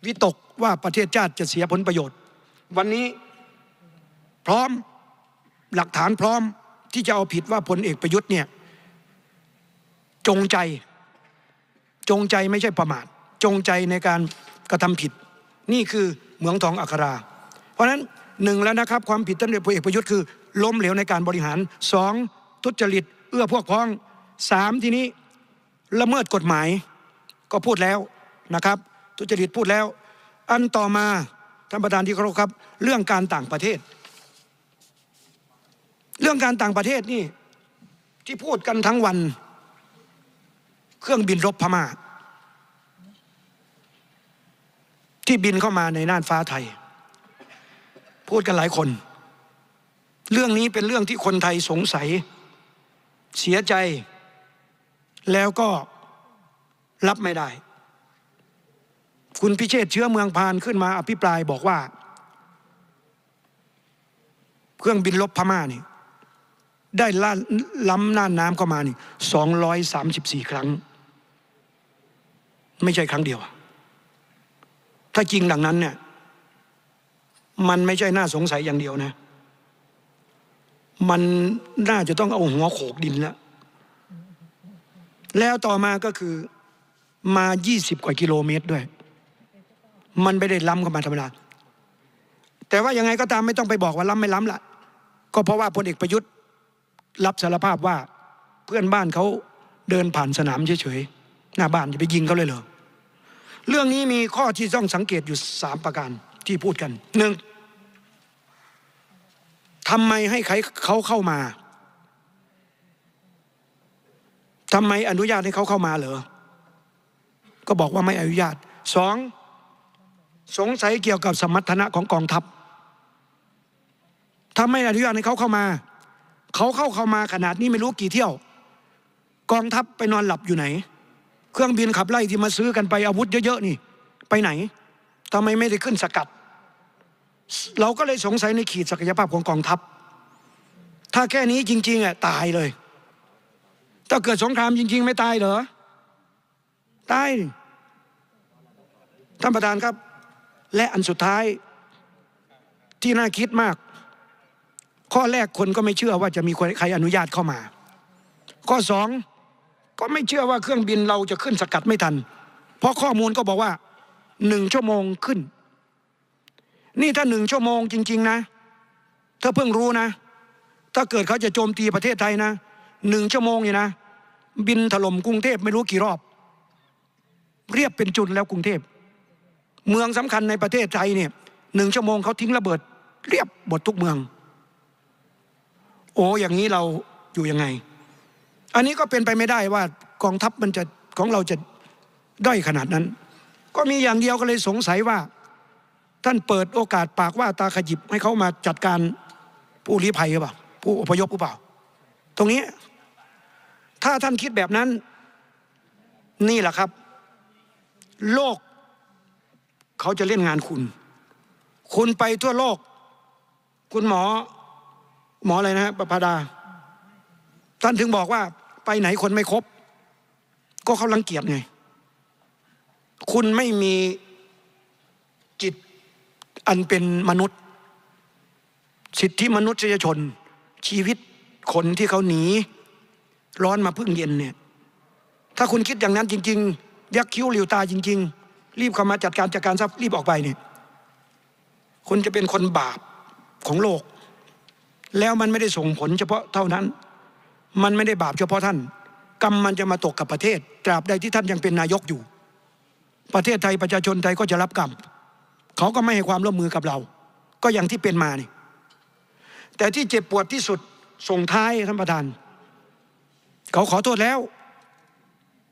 วิตกว่าประเทศชาติจะเสียผลประโยชน์วันนี้พร้อมหลักฐานพร้อมที่จะเอาผิดว่าพลเอกประยุทธ์เนี่ยจงใจจงใจไม่ใช่ประมาทจงใจในการกระทำผิด นี่คือเหมืองทองอัครา เพราะฉะนั้นหนึ่งแล้วนะครับความผิดท่านพลเอกประยุทธ์คือ ล้มเหลวในการบริหารสองทุจริตเอื้อพวกพ้องสามทีนี้ละเมิดกฎหมายก็พูดแล้วนะครับ ทุจริตพูดแล้ว อันต่อมาท่านประธานที่เคารพครับเรื่องการต่างประเทศ เรื่องการต่างประเทศนี่ที่พูดกันทั้งวัน เครื่องบินรบพมา่าที่บินเข้ามาในน่านฟ้าไทย พูดกันหลายคน เรื่องนี้เป็นเรื่องที่คนไทยสงสัย เสียใจ แล้วก็รับไม่ได้คุณพิเชษเชื้อเมืองพานขึ้นมาอภิปรายบอกว่า เครื่องบินลบพม่านี่ ได้ลาล้ำน่านน้ำเข้ามานี่สองร้อยสามสิบสี่ครั้ง ไม่ใช่ครั้งเดียว ถ้าจริงดังนั้นเนี่ยมันไม่ใช่น่าสงสัยอย่างเดียวนะ มันน่าจะต้องเอาหัวโขกดินแล้ว แล้วต่อมาก็คือมายี่สิบกว่ากิโลเมตรด้วยมันไม่ได้ล้ำเข้ามาธรรมดาแต่ว่ายังไงก็ตามไม่ต้องไปบอกว่าล้ำไม่ล้ำละก็เพราะว่าพลเอกประยุทธ์รับสารภาพว่า เพื่อนบ้านเขาเดินผ่านสนามเฉยๆหน้าบ้านจะไปยิงเขาเลยเหรอเรื่องนี้มีข้อที่ต้องสังเกตอยู่สามประการ ที่พูดกันหนึ่งทำไมให้ใครเขาเข้ามาทำไมอนุญาตให้เขาเข้ามาเหรอก็บอกว่าไม่อนุญาตสองสงสัยเกี่ยวกับสมรรถนะของกองทัพถ้าไม่อนุญาตให้เขาเข้ามา เขาเข้าเข้ามาขนาดนี้ไม่รู้กี่เที่ยว กองทัพไปนอนหลับอยู่ไหน เครื่องบินขับไล่ที่มาซื้อกันไปอาวุธเยอะๆนี่ ไปไหนทำไมไม่ได้ขึ้นสกัด เราก็เลยสงสัยในขีดศักยภาพของกองทัพ ถ้าแค่นี้จริง ๆอ่ะตายเลย ถ้าเกิดสงครามจริง ๆ ไม่ตายเหรอ ตายท่านประธานครับและอันสุดท้ายที่น่าคิดมาก ข้อแรกคนก็ไม่เชื่อว่าจะมีใครอนุญาตเข้ามา ข้อสองก็ไม่เชื่อว่าเครื่องบินเราจะขึ้นสกัดไม่ทัน เพราะข้อมูลก็บอกว่าหนึ่งชั่วโมงขึ้น นี่ถ้าหนึ่งชั่วโมงจริง ๆนะถ้าเพิ่งรู้นะ ถ้าเกิดเขาจะโจมตีประเทศไทยนะหนึ่งชั่วโมงนี่นะบินถล่มกรุงเทพไม่รู้กี่รอบ เรียบเป็นจุนแล้วกรุงเทพเมืองสำคัญในประเทศไทยเนี่ยหนึ่งชั่วโมงเขาทิ้งระเบิดเรียบหมดทุกเมือง โอ้อย่างนี้เราอยู่ยังไง อันนี้ก็เป็นไปไม่ได้ว่ากองทัพมันจะ ของเราจะด้อยขนาดนั้น ก็มีอย่างเดียวก็เลยสงสัยว่า ท่านเปิดโอกาสปากว่าตาขยิบให้เขามาจัดการผู้ลี้ภัยหรือเปล่า ผู้อพยพหรือเปล่า ตรงนี้ ถ้าท่านคิดแบบนั้นนี่แหละครับโลกเขาจะเล่นงานคุณ คุณไปทั่วโลก คุณหมอ หมออะไรนะ ประพาดา ท่านถึงบอกว่าไปไหนคนไม่ครบ ก็เขารังเกียจไง คุณไม่มีจิตอันเป็นมนุษย์ สิทธิมนุษยชน ชีวิตคนที่เขาหนี ร้อนมาพึ่งเย็นเนี่ย ถ้าคุณคิดอย่างนั้นจริงๆยักคิ้วเหลียวตาจริง ๆรีบเข้ามาจัดการจัดการทรัพย์รีบออกไปนี่คุณจะเป็นคนบาปของโลก แล้วมันไม่ได้ส่งผลเฉพาะเท่านั้น มันไม่ได้บาปเฉพาะท่านกรรมมันจะมาตกกับประเทศตราบใดที่ท่านยังเป็นนายกอยู่ ประเทศไทยประชาชนไทยก็จะรับกรรมเขาก็ไม่ให้ความร่วมมือกับเรา ก็อย่างที่เป็นมานี่ แต่ที่เจ็บปวดที่สุดส่งท้ายท่านประธาน เขาขอโทษแล้ว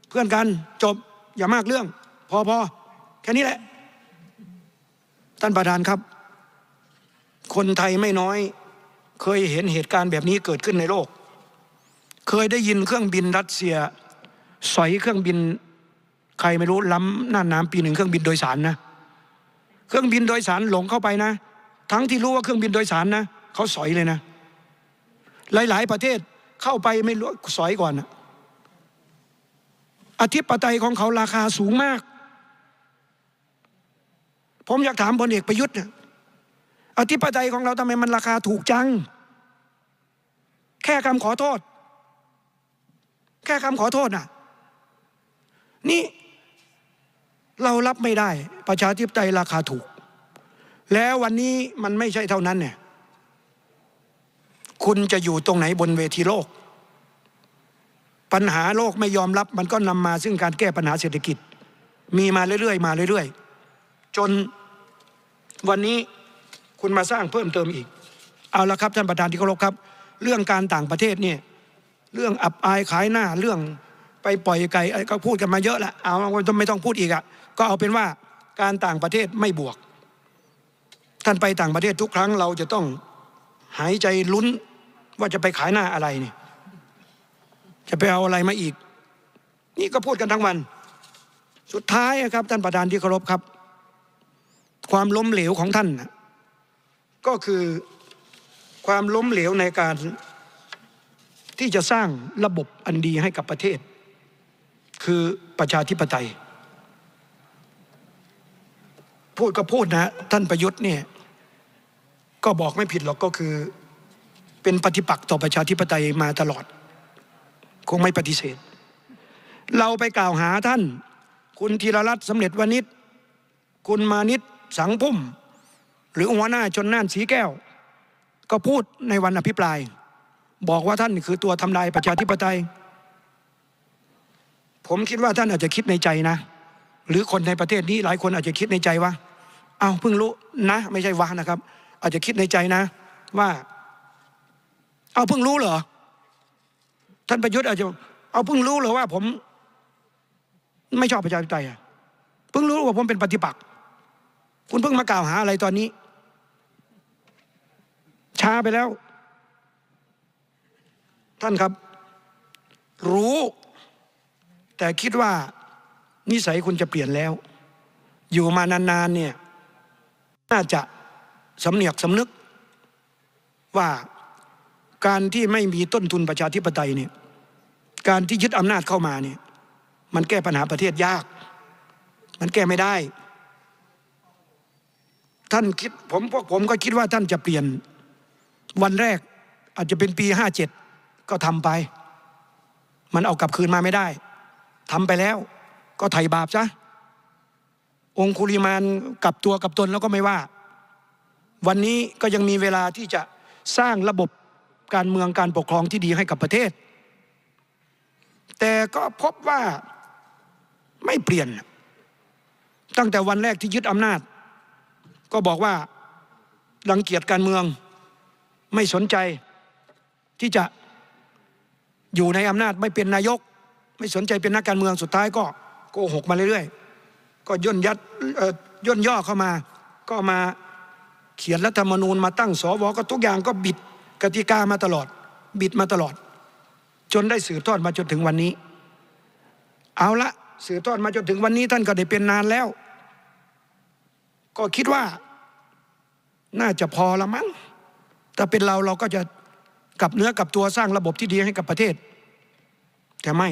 เพื่อนกันจบอย่ามากเรื่องพอพอแค่นี้แหละท่านประธานครับ คนไทยไม่น้อย เคยเห็นเหตุการณ์แบบนี้เกิดขึ้นในโลก เคยได้ยินเครื่องบินรัสเซีย สอยเครื่องบิน ใครไม่รู้ล้ำหน้าน้ำปีหนึ่งเครื่องบินโดยสารนะ เครื่องบินโดยสารหลงเข้าไปนะ ทั้งที่รู้ว่าเครื่องบินโดยสารนะเขาสอยเลยนะ หลาย ๆ ประเทศเข้าไปไม่รู้สอยก่อนอธิปไตยของเขาราคาสูงมากผมอยากถามพลเอกประยุทธ์เนี่ยอธิปไตยของเราทำไมมันราคาถูกจัง แค่คำขอโทษ แค่คำขอโทษน่ะ นี่เรารับไม่ได้ ประชาธิปไตยราคาถูก แล้ววันนี้มันไม่ใช่เท่านั้นเนี่ย คุณจะอยู่ตรงไหนบนเวทีโลก ปัญหาโลกไม่ยอมรับมันก็นำมาซึ่งการแก้ปัญหาเศรษฐกิจมีมาเรื่อยๆมาเรื่อยๆจนวันนี้คุณมาสร้างเพิ่มเติมอีก เอาละครับ ท่านประธานที่เคารพครับ เรื่องการต่างประเทศเนี่ยเรื่องอับอายขายหน้าเรื่องไปปล่อยไก่ก็พูดกันมาเยอะละเอาไม่ต้องพูดอีกอะ่ะก็เอาเป็นว่าการต่างประเทศไม่บวก ท่านไปต่างประเทศทุกครั้งเราจะต้องหายใจลุ้นว่าจะไปขายหน้าอะไรเนี่ยจะไปเอาอะไรมาอีก นี่ก็พูดกันทั้งวัน สุดท้ายครับ ท่านประธานที่เคารพครับความล้มเหลวของท่าน ก็คือความล้มเหลวในการที่จะสร้างระบบอันดีให้กับประเทศ คือประชาธิปไตยพูดก็พูดนะท่านประยุทธ์เนี่ยก็บอกไม่ผิดหรอกก็คือเป็นปฏิปักษ์ต่อประชาธิปไตยมาตลอด คงไม่ปฏิเสธ เราไปกล่าวหาท่าน คุณธีรรัตน์สำเร็จวณิชคุณมานิตสังพุ่ม หรือหัวหน้า ชนน่านสีแก้ว ก็พูดในวันอภิปราย บอกว่าท่านคือตัวทำลายประชาธิปไตย ผมคิดว่าท่านอาจจะคิดในใจนะ หรือคนในประเทศนี้ หลายคนอาจจะคิดในใจว่าเอาเพิ่งรู้นะไม่ใช่วะนะครับ อาจจะคิดในใจนะ ว่า เอาเพิ่งรู้เหรอท่านประยุทธ์อาจจะเอาเพิ่งรู้เหรอว่าผมไม่ชอบประชาธิปไตยเพิ่งรู้ว่าผมเป็นปฏิปักษ์คุณเพิ่งมากล่าวหาอะไรตอนนี้ ช้าไปแล้ว ท่านครับ รู้ แต่คิดว่านิสัยคุณจะเปลี่ยนแล้ว อยู่มานานๆเนี่ย น่าจะสำเนียกสำนึก ว่าการที่ไม่มีต้นทุนประชาธิปไตยเนี่ยการที่ยึดอำนาจเข้ามาเนี่ยมันแก้ปัญหาประเทศยาก มันแก้ไม่ได้ท่านคิดผมพวกผมก็คิดว่าท่านจะเปลี่ยน วันแรกอาจจะเป็นปีห้าเจ็ดก็ทำไป มันเอากลับคืนมาไม่ได้ทำไปแล้ว ก็ไถ่บาปซะองคุริมานกลับตัวกับตนแล้วก็ไม่ว่า วันนี้ก็ยังมีเวลาที่จะสร้างระบบการเมืองการปกครองที่ดีให้กับประเทศ แต่ก็พบว่าไม่เปลี่ยน ตั้งแต่วันแรกที่ยึดอำนาจก็บอกว่ารังเกียจการเมืองไม่สนใจที่จะอยู่ในอำนาจไม่เป็นนายก ไม่สนใจเป็นนักการเมืองสุดท้ายก็โกหกมาเรื่อยๆ ก็ย่นยัดย่นย่อเข้ามา ก็มาเขียนรัฐธรรมนูญมาตั้งสวก็ทุกอย่างก็บิดกติกามาตลอด บิดมาตลอด จนได้สืบทอดมาจนถึงวันนี้ เอาละสืบทอดมาจนถึงวันนี้ท่านก็ได้เป็นนานแล้วก็คิดว่าน่าจะพอละมั้งถ้าเป็นเราเราก็จะกลับเนื้อกลับตัวสร้างระบบที่ดีให้กับประเทศ แต่ไม่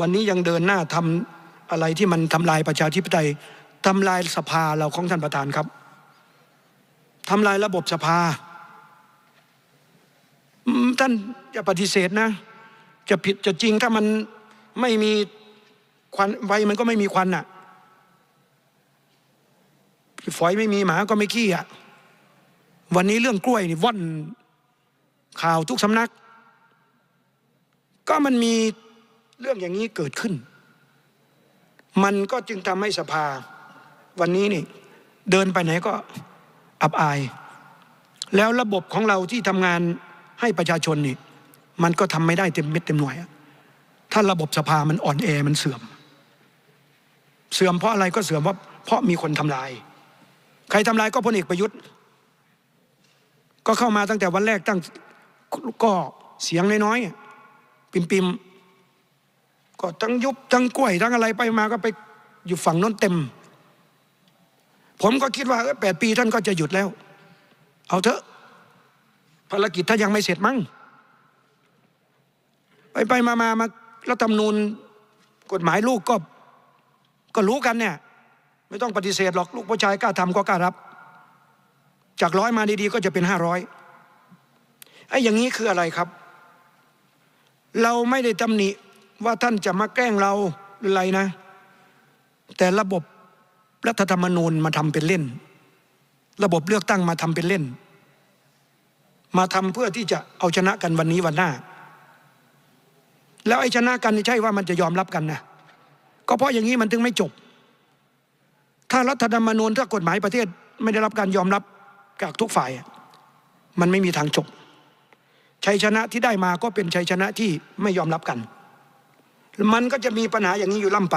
วันนี้ยังเดินหน้าทำอะไรที่มันทำลายประชาธิปไตยทำลายสภาเราของท่านประธานครับ ทำลายระบบสภา ท่านจะปฏิเสธนะ จะผิดจะจริงถ้ามันไม่มีควันไฟมันก็ไม่มีควันอะ่ะฝอยไม่มี หมาก็ไม่ขี้อ่ะ วันนี้เรื่องกล้วยนี่ว่อนข่าวทุกสำนัก ก็มันมีเรื่องอย่างนี้เกิดขึ้น มันก็จึงทำให้สภา วันนี้นี่ เดินไปไหนก็อับอาย แล้วระบบของเราที่ทำงานให้ประชาชนนี่ มันก็ทำไม่ได้เต็มเม็ดเต็มหน่วย ถ้าระบบสภามันอ่อนแอมันเสื่อม เสื่อมเพราะอะไรก็เสื่อมว่าเพราะมีคนทำลายใครทำลายก็พลเอกประยุทธ์ ก็เข้ามาตั้งแต่วันแรกตั้งก็เสียงน้อยๆ ปิมปิมก็ทั้งยุบทั้งกล้วยทั้งอะไรไปมาก็ไปอยู่ฝั่งน้นเต็ม ผมก็คิดว่าแปดปีท่านก็จะหยุดแล้ว เอาเถอะ ภารกิจถ้ายังไม่เสร็จมั้ง ไปไปมามามารัฐธรรมนูญกฎหมายลูกก็ก็รู้กันเนี่ยไม่ต้องปฏิเสธหรอกลูกผู้ชายกล้าทำก็กล้ารับ จากร้อยมาดีๆก็จะเป็นห้าร้อยไอ้อย่างนี้คืออะไรครับ เราไม่ได้ตำหนิว่าท่านจะมาแกล้งเราหรืออะไรนะ แต่ระบบรัฐธรรมนูญมาทำเป็นเล่น ระบบเลือกตั้งมาทำเป็นเล่น มาทำเพื่อที่จะเอาชนะกันวันนี้วันหน้า แล้วไอ้ชนะกันใช่ว่ามันจะยอมรับกันนะก็เพราะอย่างนี้มันถึงไม่จบถ้ารัฐธรรมนูญถ้ากฎหมายประเทศไม่ได้รับการยอมรับจากทุกฝ่าย มันไม่มีทางจบชัยชนะที่ได้มาก็เป็นชัยชนะที่ไม่ยอมรับกันมันก็จะมีปัญหาอย่างนี้อยู่ล่ำไป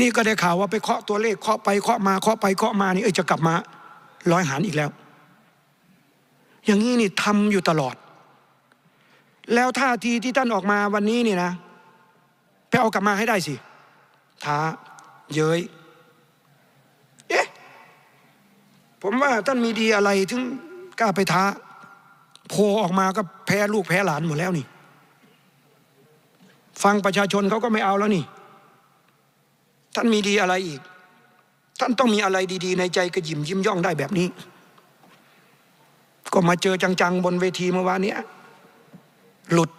นี่ก็ได้ข่าวว่าไปเคาะตัวเลขเคาะไปเคาะมาเคาะไปเคาะมานี่เอยจะกลับมาร้อยหารอีกแล้ว อย่างนี้นี่ทำอยู่ตลอด แล้วท่าทีที่ท่านออกมาวันนี้นี่นะไปเอากลับมาให้ได้สิท้าเย้ยผมว่าท่านมีดีอะไรถึงกล้าไปท้าโพออกมาก็แพ้ลูกแพ้หลานหมดแล้วนี่ ฟังประชาชนเขาก็ไม่เอาแล้วนี่ ท่านมีดีอะไรอีก ท่านต้องมีอะไรดีๆ ในใจกระยิมยิ้มย่องได้แบบนี้ ก็มาเจอจังๆ บนเวทีเมื่อวานนี้หลุด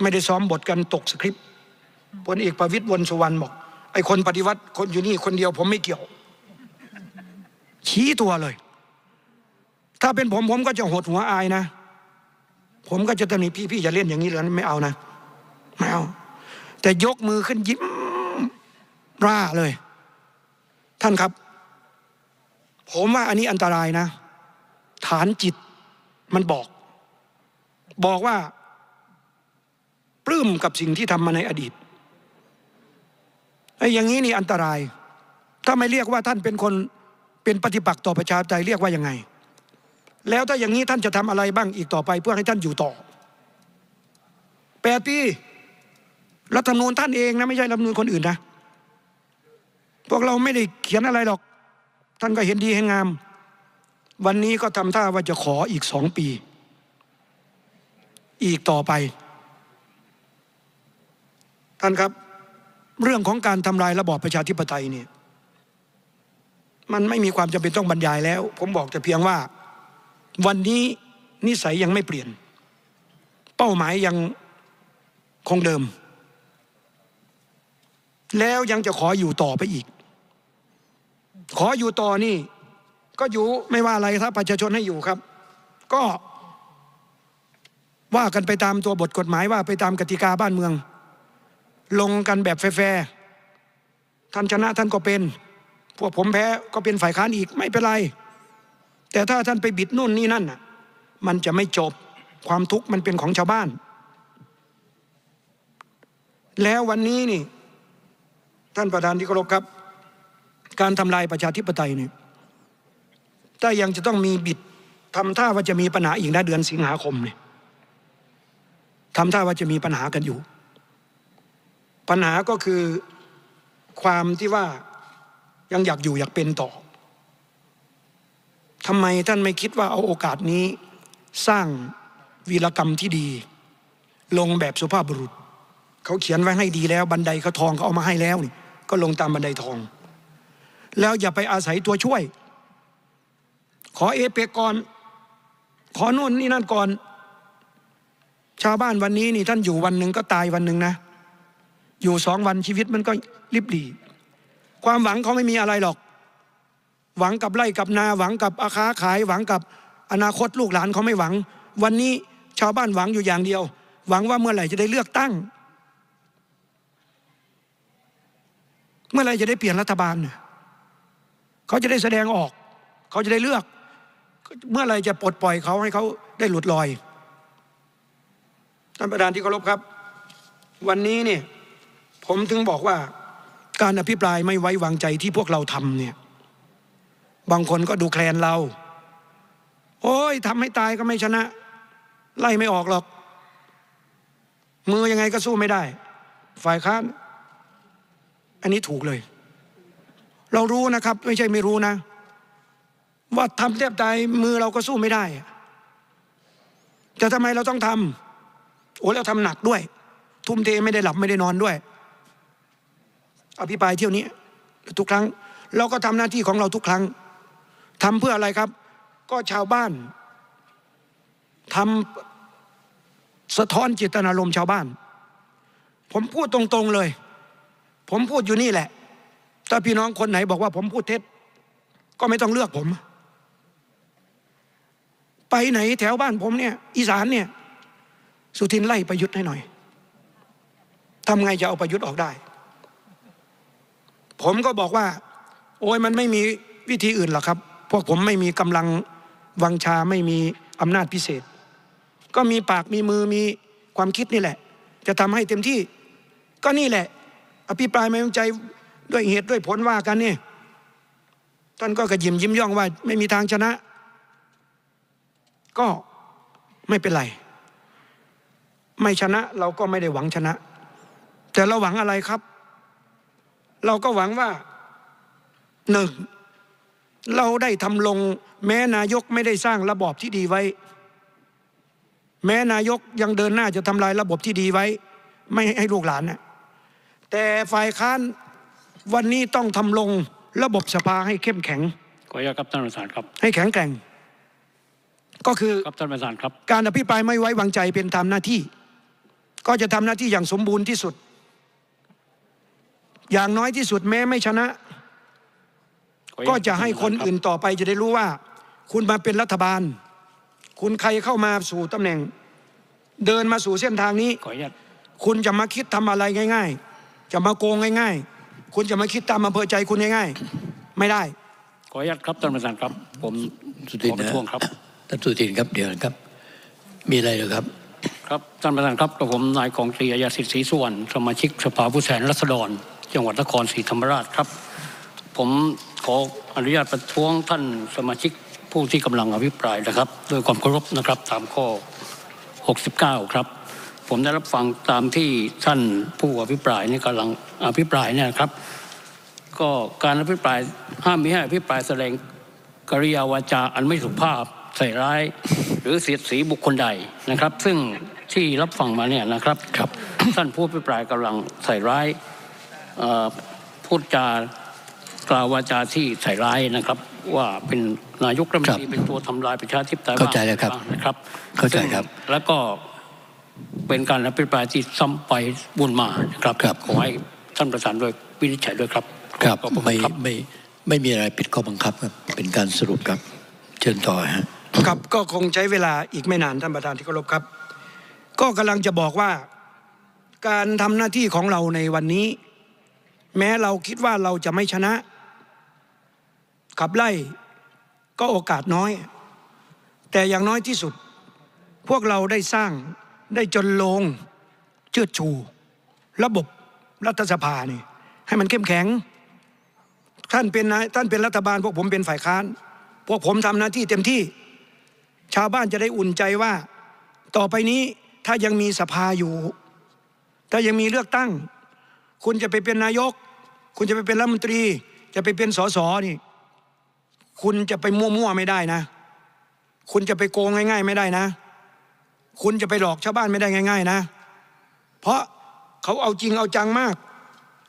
ไม่ได้ซ้อมบทกันตกสคริปต์พลเอกประวิตรวนสุวรรณบอกไอ้คนปฏิวัติคนอยู่นี่คนเดียว ผมไม่เกี่ยวชี้ตัวเลยถ้าเป็นผมผมก็จะหดหัวอายนะ ผมก็จะตำหนิพี่พี่อย่าเล่นอย่างนี้เลยไม่เอานะไม่เอาแต่ยกมือขึ้นยิ้มร่าเลย ท่านครับ ผมว่า อันนี้อันตรายนะ ฐานจิตมันบอก บอกว่าปลื้มกับสิ่งที่ทำมาในอดีต ไอ้อย่างนี้นี่อันตราย ถ้าไม่เรียกว่าท่านเป็นคนเป็นปฏิบัติต่อประชาธิปไตยเรียกว่ายังไงแล้วถ้าอย่างนี้ท่านจะทำอะไรบ้างอีกต่อไป เพื่อให้ท่านอยู่ต่อแปดปีรัฐธรรมนูญท่านเองนะไม่ใช่รัฐธรรมนูญคนอื่นนะ พวกเราไม่ได้เขียนอะไรหรอก ท่านก็เห็นดีเห็นงาม วันนี้ก็ทำท่าว่าจะขออีกสองปี อีกต่อไป ท่านครับเรื่องของการทำลายระบอบประชาธิปไตยเนี่ยมันไม่มีความจำเป็นต้องบรรยายแล้ว ผมบอกแต่เพียงว่าวันนี้นิสัยยังไม่เปลี่ยน เป้าหมายยังคงเดิม แล้วยังจะขออยู่ต่อไปอีก ขออยู่ต่อนี่ ก็อยู่ไม่ว่าอะไรถ้าประชาชนให้อยู่ครับ ก็ว่ากันไปตามตัวบทกฎหมายว่าไปตามกติกาบ้านเมือง ลงกันแบบแฟร์ท่านชนะท่านก็เป็นพวกผมแพ้ก็เป็นฝ่ายค้านอีกไม่เป็นไรแต่ถ้าท่านไปบิดนู่นนี่นั่นมันจะไม่จบความทุกข์มันเป็นของชาวบ้าน แล้ววันนี้นี่ท่านประธานที่เคารพครับ การทำลายประชาธิปไตยนี่ถ้ายังจะต้องมีบิดทำท่าว่าจะมีปัญหาอีกนะเดือนสิงหาคมเนี่ยทำท่าว่าจะมีปัญหากันอยู่ ปัญหาก็คือความที่ว่ายังอยากอยู่อยากเป็นต่อทำไมท่านไม่คิดว่าเอาโอกาสนี้ สร้างวีรกรรมที่ดี ลงแบบสุภาพบุรุษเขาเขียนไว้ให้ดีแล้ว บันไดเขาทองเขาเอามาให้แล้วนี่ ก็ลงตามบันไดทอง แล้วอย่าไปอาศัยตัวช่วย ขอเอเปก่อน ขอโน่นนี่นั่นก่อน ชาวบ้านวันนี้นี่ท่านอยู่วันหนึ่งก็ตายวันหนึ่งนะ อยู่สองวันชีวิตมันก็ริบหรี่ความหวังเขาไม่มีอะไรหรอกหวังกับไล่กับนา หวังกับอาค้าขาย หวังกับอนาคตลูกหลานเขาไม่หวัง วันนี้ชาวบ้านหวังอยู่อย่างเดียว หวังว่าเมื่อไหร่จะได้เลือกตั้ง เมื่อไหร่จะได้เปลี่ยนรัฐบาลเขาจะได้แสดงออกเขาจะได้เลือกเมื่อไหร่จะปลดปล่อยเขาให้เขาได้หลุดลอยท่านประธานที่เคารพครับ วันนี้เนี่ยผมถึงบอกว่า การอภิปรายไม่ไว้วางใจที่พวกเราทำเนี่ยบางคนก็ดูแคลนเรา โอ้ยทำให้ตายก็ไม่ชนะ ไล่ไม่ออกหรอก มือยังไงก็สู้ไม่ได้ ฝ่ายค้าน อันนี้ถูกเลย เรารู้นะครับ ไม่ใช่ไม่รู้นะ ว่าทำเทียบใมือเราก็สู้ไม่ได้ แต่ทำไมเราต้องทำโอ้เราทำหนักด้วย ทุ่มเทไม่ได้หลับไม่ได้นอนด้วย อภิปรายเที่ยวนี้ ทุกครั้ง เราก็ทำหน้าที่ของเราทุกครั้งทำเพื่ออะไรครับ ก็ชาวบ้านทำสะท้อนจิตนารมณ์ชาวบ้าน ผมพูดตรงๆเลย ผมพูดอยู่นี่แหละถ้าพี่น้องคนไหนบอกว่าผมพูดเท็จก็ไม่ต้องเลือกผม ไปไหนแถวบ้านผมเนี่ย อีสานเนี่ย สุทินไล่ประยุทธ์ให้หน่อยทำไงจะเอาประยุทธ์ออกได้ ผมก็บอกว่า โอ้ยมันไม่มีวิธีอื่นหรอกครับวกผมไม่มีกำลังวังชาไม่มีอำนาจพิเศษ ก็มีปากมีมือมีความคิดนี่แหละ จะทำให้เต็มที่ ก็นี่แหละ อภิปรายไม่ตั้งใจด้วยเหตุด้วยผลว่ากันนี่ท่านก็กระยิมยิ้มย่องว่า ไม่มีทางชนะ ก็ไม่เป็นไร ไม่ชนะเราก็ไม่ได้หวังชนะ แต่เราหวังอะไรครับ เราก็หวังว่าหนึ่งเราได้ทำลงแม้นายกไม่ได้สร้างระบอบที่ดีไว้ แม้นายกยังเดินหน้าจะทำลายระบบที่ดีไว้ ไม่ให้ลูกหลานนะแต่ฝ่ายค้านวันนี้ต้องทำลงระบบสภาให้เข้มแข็งขออนุญาตครับท่านประธานครับ ให้แข็งแกร่ง ก็คือครับท่านประธานครับ การอภิปรายไม่ไว้วางใจเป็นตามหน้าที่ ก็จะทำหน้าที่อย่างสมบูรณ์ที่สุด อย่างน้อยที่สุดแม้ไม่ชนะก็จะให้คนอื่นต่อไปจะได้รู้ว่า คุณมาเป็นรัฐบาล คุณใครเข้ามาสู่ตำแหน่ง เดินมาสู่เส้นทางนี้คุณจะมาคิดทำอะไรง่าย ๆ จะมาโกงง่าย ๆ คุณจะมาคิดตามอำเภอใจคุณง่าย ๆ ไม่ได้ ขออนุญาตครับท่านประธานครับ ผมสุตินนะท่านสุตินครับเดี๋ยวครับ มีอะไรหรือครับ ครับท่านประธานครับกระผมนายกองตรีอาศาสิทธิ์ศรีสุวรรณสมาชิกสภาผู้แทนรัษฎร จังหวัดนครศรีธรรมราชครับ ผมขออนุญาตประท้วงท่านสมาชิกผู้ที่กำลังอภิปรายนะครับด้วยความเคารพนะครับตามข้อ 69 ครับ ผมได้รับฟังตามที่ท่านผู้อภิปรายนี่กำลังอภิปรายเนี่ยครับ ก็การอภิปรายห้ามมิให้อภิปรายแสดงกริยาวาจาอันไม่สุภาพใส่ร้ายหรือเสียดสีบุคคลใดนะครับ ซึ่งที่รับฟังมาเนี่ยนะครับครับท่านผู้อภิปรายกำลังใส่ร้ายพูดจากล่าววาจาที่ใส่ร้ายนะครับ ว่าเป็นนายกรัฐมนตรีเป็นตัวทำลายประชาธิปไตยเข้าใจแล้วครับนะครับ เข้าใจครับ แล้วก็เป็นการอภิปรายที่ซ้ำไปวนมานะครับครับขอให้ท่านประธานด้วยวินิจฉัยด้วยครับครับไม่ไม่ไม่มีอะไรผิดข้อบังคับครับเป็นการสรุปครับเชิญต่อฮะครับ ก็คงใช้เวลาอีกไม่นานท่านประธานที่เคารพครับ ก็กำลังจะบอกว่าการทำหน้าที่ของเราในวันนี้ แม้เราคิดว่าเราจะไม่ชนะขับไล่ก็โอกาสน้อย แต่อย่างน้อยที่สุด พวกเราได้สร้างได้จนลงเชิดชู ระบบรัฐสภา นี่ ให้มันเข้มแข็งท่านเป็นนายท่านเป็นรัฐบาล พวกผมเป็นฝ่ายค้าน พวกผมทำหน้าที่เต็มที่ ชาวบ้านจะได้อุ่นใจว่า ต่อไปนี้ถ้ายังมีสภาอยู่ ถ้ายังมีเลือกตั้ง คุณจะไปเป็นนายก คุณจะไปเป็นรัฐมนตรี จะไปเป็นสสนี่คุณจะไปมั่วๆไม่ได้นะ คุณจะไปโกงง่ายๆไม่ได้นะ คุณจะไปหลอกชาวบ้านไม่ได้ง่ายๆนะ เพราะเขาเอาจริงเอาจังมาก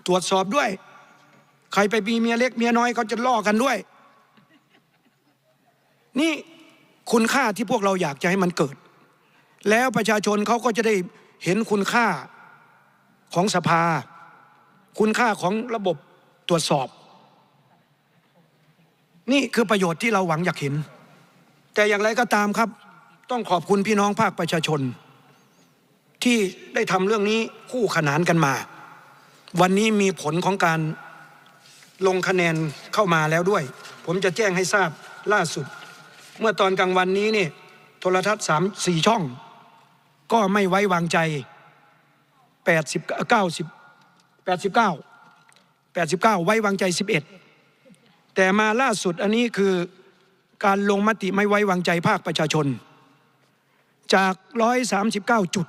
ตรวจสอบด้วย ใครไปมีเมียเล็กเมียน้อยเขาจะล่อกันด้วย นี่คุณค่าที่พวกเราอยากจะให้มันเกิด แล้วประชาชนเขาก็จะได้เห็นคุณค่าของสภา คุณค่าของระบบตรวจสอบนี่คือประโยชน์ที่เราหวังอยากเห็น แต่อย่างไรก็ตามครับ ต้องขอบคุณพี่น้องภาคประชาชน ที่ได้ทำเรื่องนี้คู่ขนานกันมา วันนี้มีผลของการลงคะแนนเข้ามาแล้วด้วย ผมจะแจ้งให้ทราบล่าสุด เมื่อตอนกลางวันนี้นี่ โทรทัศน์สามสี่ช่อง ก็ไม่ไว้วางใจ8สิบเก้าไว้วางใจสิบเอ็ดแต่มาล่าสุดอันนี้คือการลงมติไม่ไว้วางใจภาคประชาชน จาก 139 จุด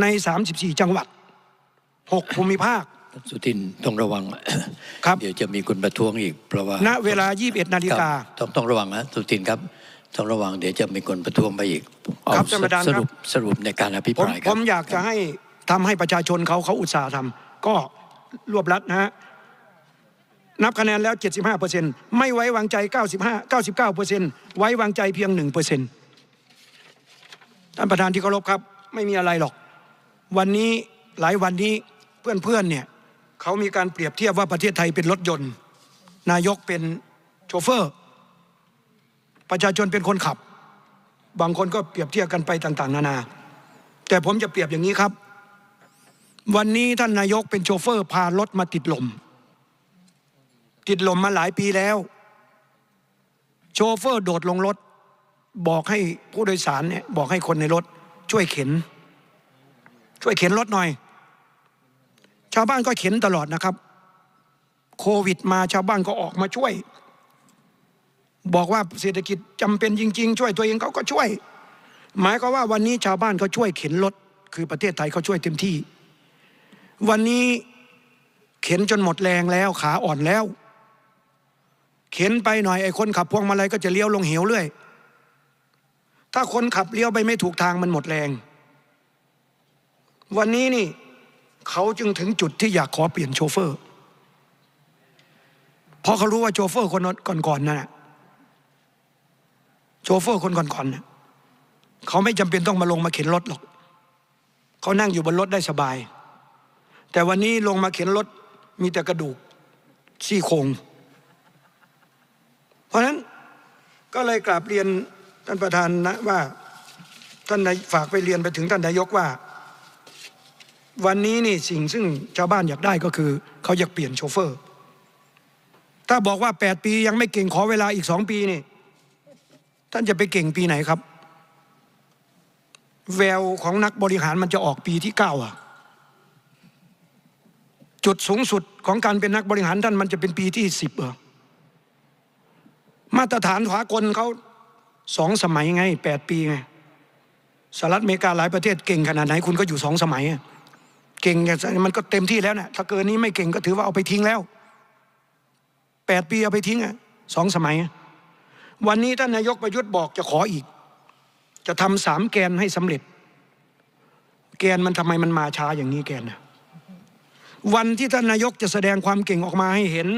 ใน 34 จังหวัด6ภูมิภาค สุทินต้องระวังครับ เดี๋ยวจะมีคนประท้วงอีกเพราะว่า ณเวลา21นาฬิกาต้องต้องระวังนะสุทินครับ ต้องระวังเดี๋ยวจะมีคนประท้วงไปอีกครับท่านประธานสรุปสรุปในการอภิปรายครับผมอยากจะให้ทำให้ประชาชนเขาเขาอุตส่าห์ทำก็รวบรัดนะฮะนับคะแนนแล้ว75%ไม่ไว้วางใจ 95 99%ไว้วางใจเพียง 1%ท่านประธานที่เคารพครับ ไม่มีอะไรหรอก วันนี้หลายวันนี้เพื่อนๆเเนี่ยเขามีการเปรียบเทียบว่าประเทศไทยเป็นรถยนต์ นายกเป็นโชเฟอร์ ประชาชนเป็นคนขับ บางคนก็เปรียบเทียบกันไปต่างๆ นานาแต่ผมจะเปรียบอย่างนี้ครับ วันนี้ท่านนายกเป็นโชเฟอร์ พารถมาติดลมติดลมมาหลายปีแล้ว โชเฟอร์โดดลงรถ บอกให้ผู้โดยสารเนี่ยบอกให้คนในรถช่วยเข็น ช่วยเข็นรถหน่อย ชาวบ้านก็เข็นตลอดนะครับ โควิดมาชาวบ้านก็ออกมาช่วย บอกว่าเศรษฐกิจจำเป็นจริง ๆ ช่วยตัวเองเขาก็ช่วย หมายก็ว่าวันนี้ชาวบ้านเขาช่วยเข็นรถ คือประเทศไทยเขาช่วยเต็มที่ วันนี้เข็นจนหมดแรงแล้วขาอ่อนแล้วเข็นไปหน่อยไอ้คนขับพวงมาลัยก็จะเลี้ยวลงเหวเรื่อยถ้าคนขับเลี้ยวไปไม่ถูกทางมันหมดแรง วันนี้นี่เขาจึงถึงจุดที่อยากขอเปลี่ยนโชเฟอร์เพราะเขารู้ว่าโชเฟอร์คนก่อนๆนั่นแหะโชเฟอร์คนก่อนๆเนี่ยเขาไม่จำเป็นต้องมาลงมาเข็นรถหรอกเขานั่งอยู่บนรถได้สบาย แต่วันนี้ลงมาเข็นรถมีแต่กระดูกซี่โครงเพราะฉะนั้นก็เลยกราบเรียนท่านประธานนะว่าท่านฝากไปเรียนไปถึงท่านนายกว่า วันนี้นี่สิ่งซึ่งชาวบ้านอยากได้ก็คือ เขาอยากเปลี่ยนโชเฟอร์ ถ้าบอกว่า 8 ปียังไม่เก่งขอเวลาอีกสองปีนี่ท่านจะไปเก่งปีไหนครับ แววของนักบริหารมันจะออกปีที่เก้าอ่ะ จุดสูงสุดของการเป็นนักบริหารท่านมันจะเป็นปีที่สิบเอรอมาตรฐานสากลเขาสองสมัยไงแปดปีไงสหรัฐอเมริกาหลายประเทศเก่งขนาดไหนคุณก็อยู่สองสมัยเก่งมันก็เต็มที่แล้วนะถ้าเกินนี้ไม่เก่งก็ถือว่าเอาไปทิ้งแล้วแปดปีเอาไปทิ้งอ่ะสองสมัย วันนี้ท่านนายกประยุทธ์บอกจะขออีก จะทำสามแกนให้สำเร็จ แกนมันทำไมมันมาช้าอย่างนี้แกนนะวันที่ท่านนายกจะแสดงความเก่งออกมาให้เห็น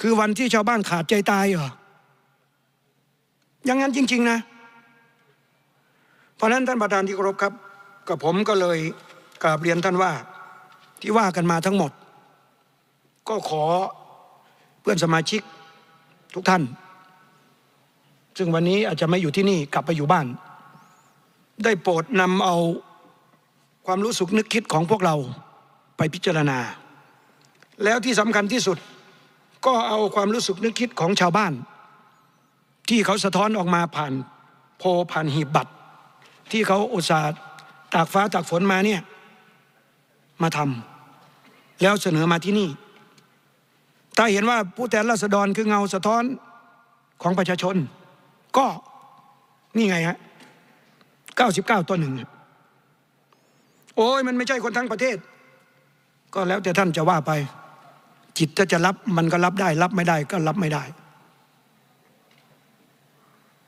คือวันที่ชาวบ้านขาดใจตายเหรออย่างนั้นจริง ๆนะ เพราะนั้นท่านประธานที่เคารพครับกับผมก็เลยกราบเรียนท่านว่าที่ว่ากันมาทั้งหมด ก็ขอเพื่อนสมาชิกทุกท่าน ซึ่งวันนี้อาจจะไม่อยู่ที่นี่กลับไปอยู่บ้าน ได้โปรดนำเอาความรู้สึกนึกคิดของพวกเราไปพิจารณา แล้วที่สำคัญที่สุดก็เอาความรู้สึกนึกคิดของชาวบ้าน ที่เขาสะท้อนออกมาผ่าน โพผ่านหีบบัตร ที่เขาอุตส่าห์ตากฟ้าตากฝนมาเนี่ย มาทำแล้วเสนอมาที่นี่ ถ้าเห็นว่าผู้แทนราษฎรคือเงาสะท้อนของประชาชน ก็นี่ไงฮะ 99ต่อหนึ่งโอ้ยมันไม่ใช่คนทั้งประเทศ ก็แล้วแต่ท่านจะว่าไปจิตถ้าจะรับมันก็รับได้ รับไม่ได้ก็รับไม่ได้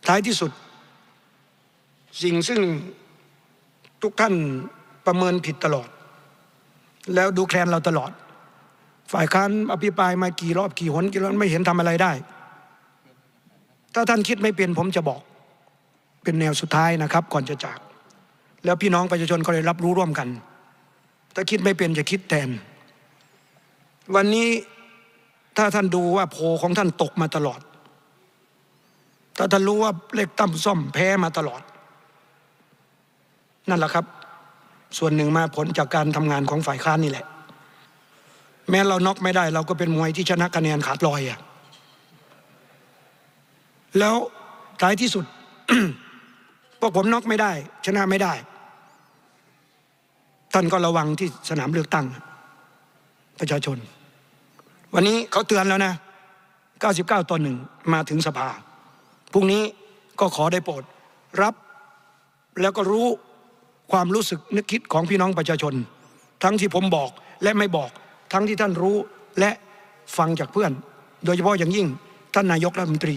ท้ายที่สุด สิ่งซึ่งทุกท่านประเมินผิดตลอด แล้วดูแคลนเราตลอด ฝ่ายค้านอภิปรายมากี่รอบกี่หนกี่รอบไม่เห็นทำอะไรได้ ถ้าท่านคิดไม่เป็น ผมจะบอก เป็นแนวสุดท้ายนะครับก่อนจะจาก แล้วพี่น้องประชาชนก็เลยรับรู้ร่วมกัน ถ้าคิดไม่เป็นจะคิดแทนวันนี้ถ้าท่านดูว่าโพของท่านตกมาตลอด ถ้าท่านรู้ว่าเลขตั้มซ่อมแพ้มาตลอด นั่นแหละครับ ส่วนหนึ่งมาผลจากการทำงานของฝ่ายค้านนี่แหละ แม้เราน็อกไม่ได้ เราก็เป็นมวยที่ชนะคะแนนขาดลอยอะแล้วท้ายที่สุดพวกผมน็อกไม่ได้ ชนะไม่ได้ ท่านก็ระวังที่สนามเลือกตั้งประชาชนวันนี้เขาเตือนแล้วนะ 99ต่อหนึ่งมาถึงสภา พรุ่งนี้ก็ขอได้โปรดรับ แล้วก็รู้ความรู้สึกนึกคิดของพี่น้องประชาชน ทั้งที่ผมบอกและไม่บอกทั้งที่ท่านรู้และฟังจากเพื่อน โดยเฉพาะอย่างยิ่งท่านนายกรัฐมนตรี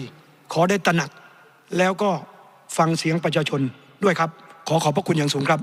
ขอได้ตระหนักแล้วก็ฟังเสียงประชาชนด้วยครับ ขอขอบพระคุณอย่างสูงครับ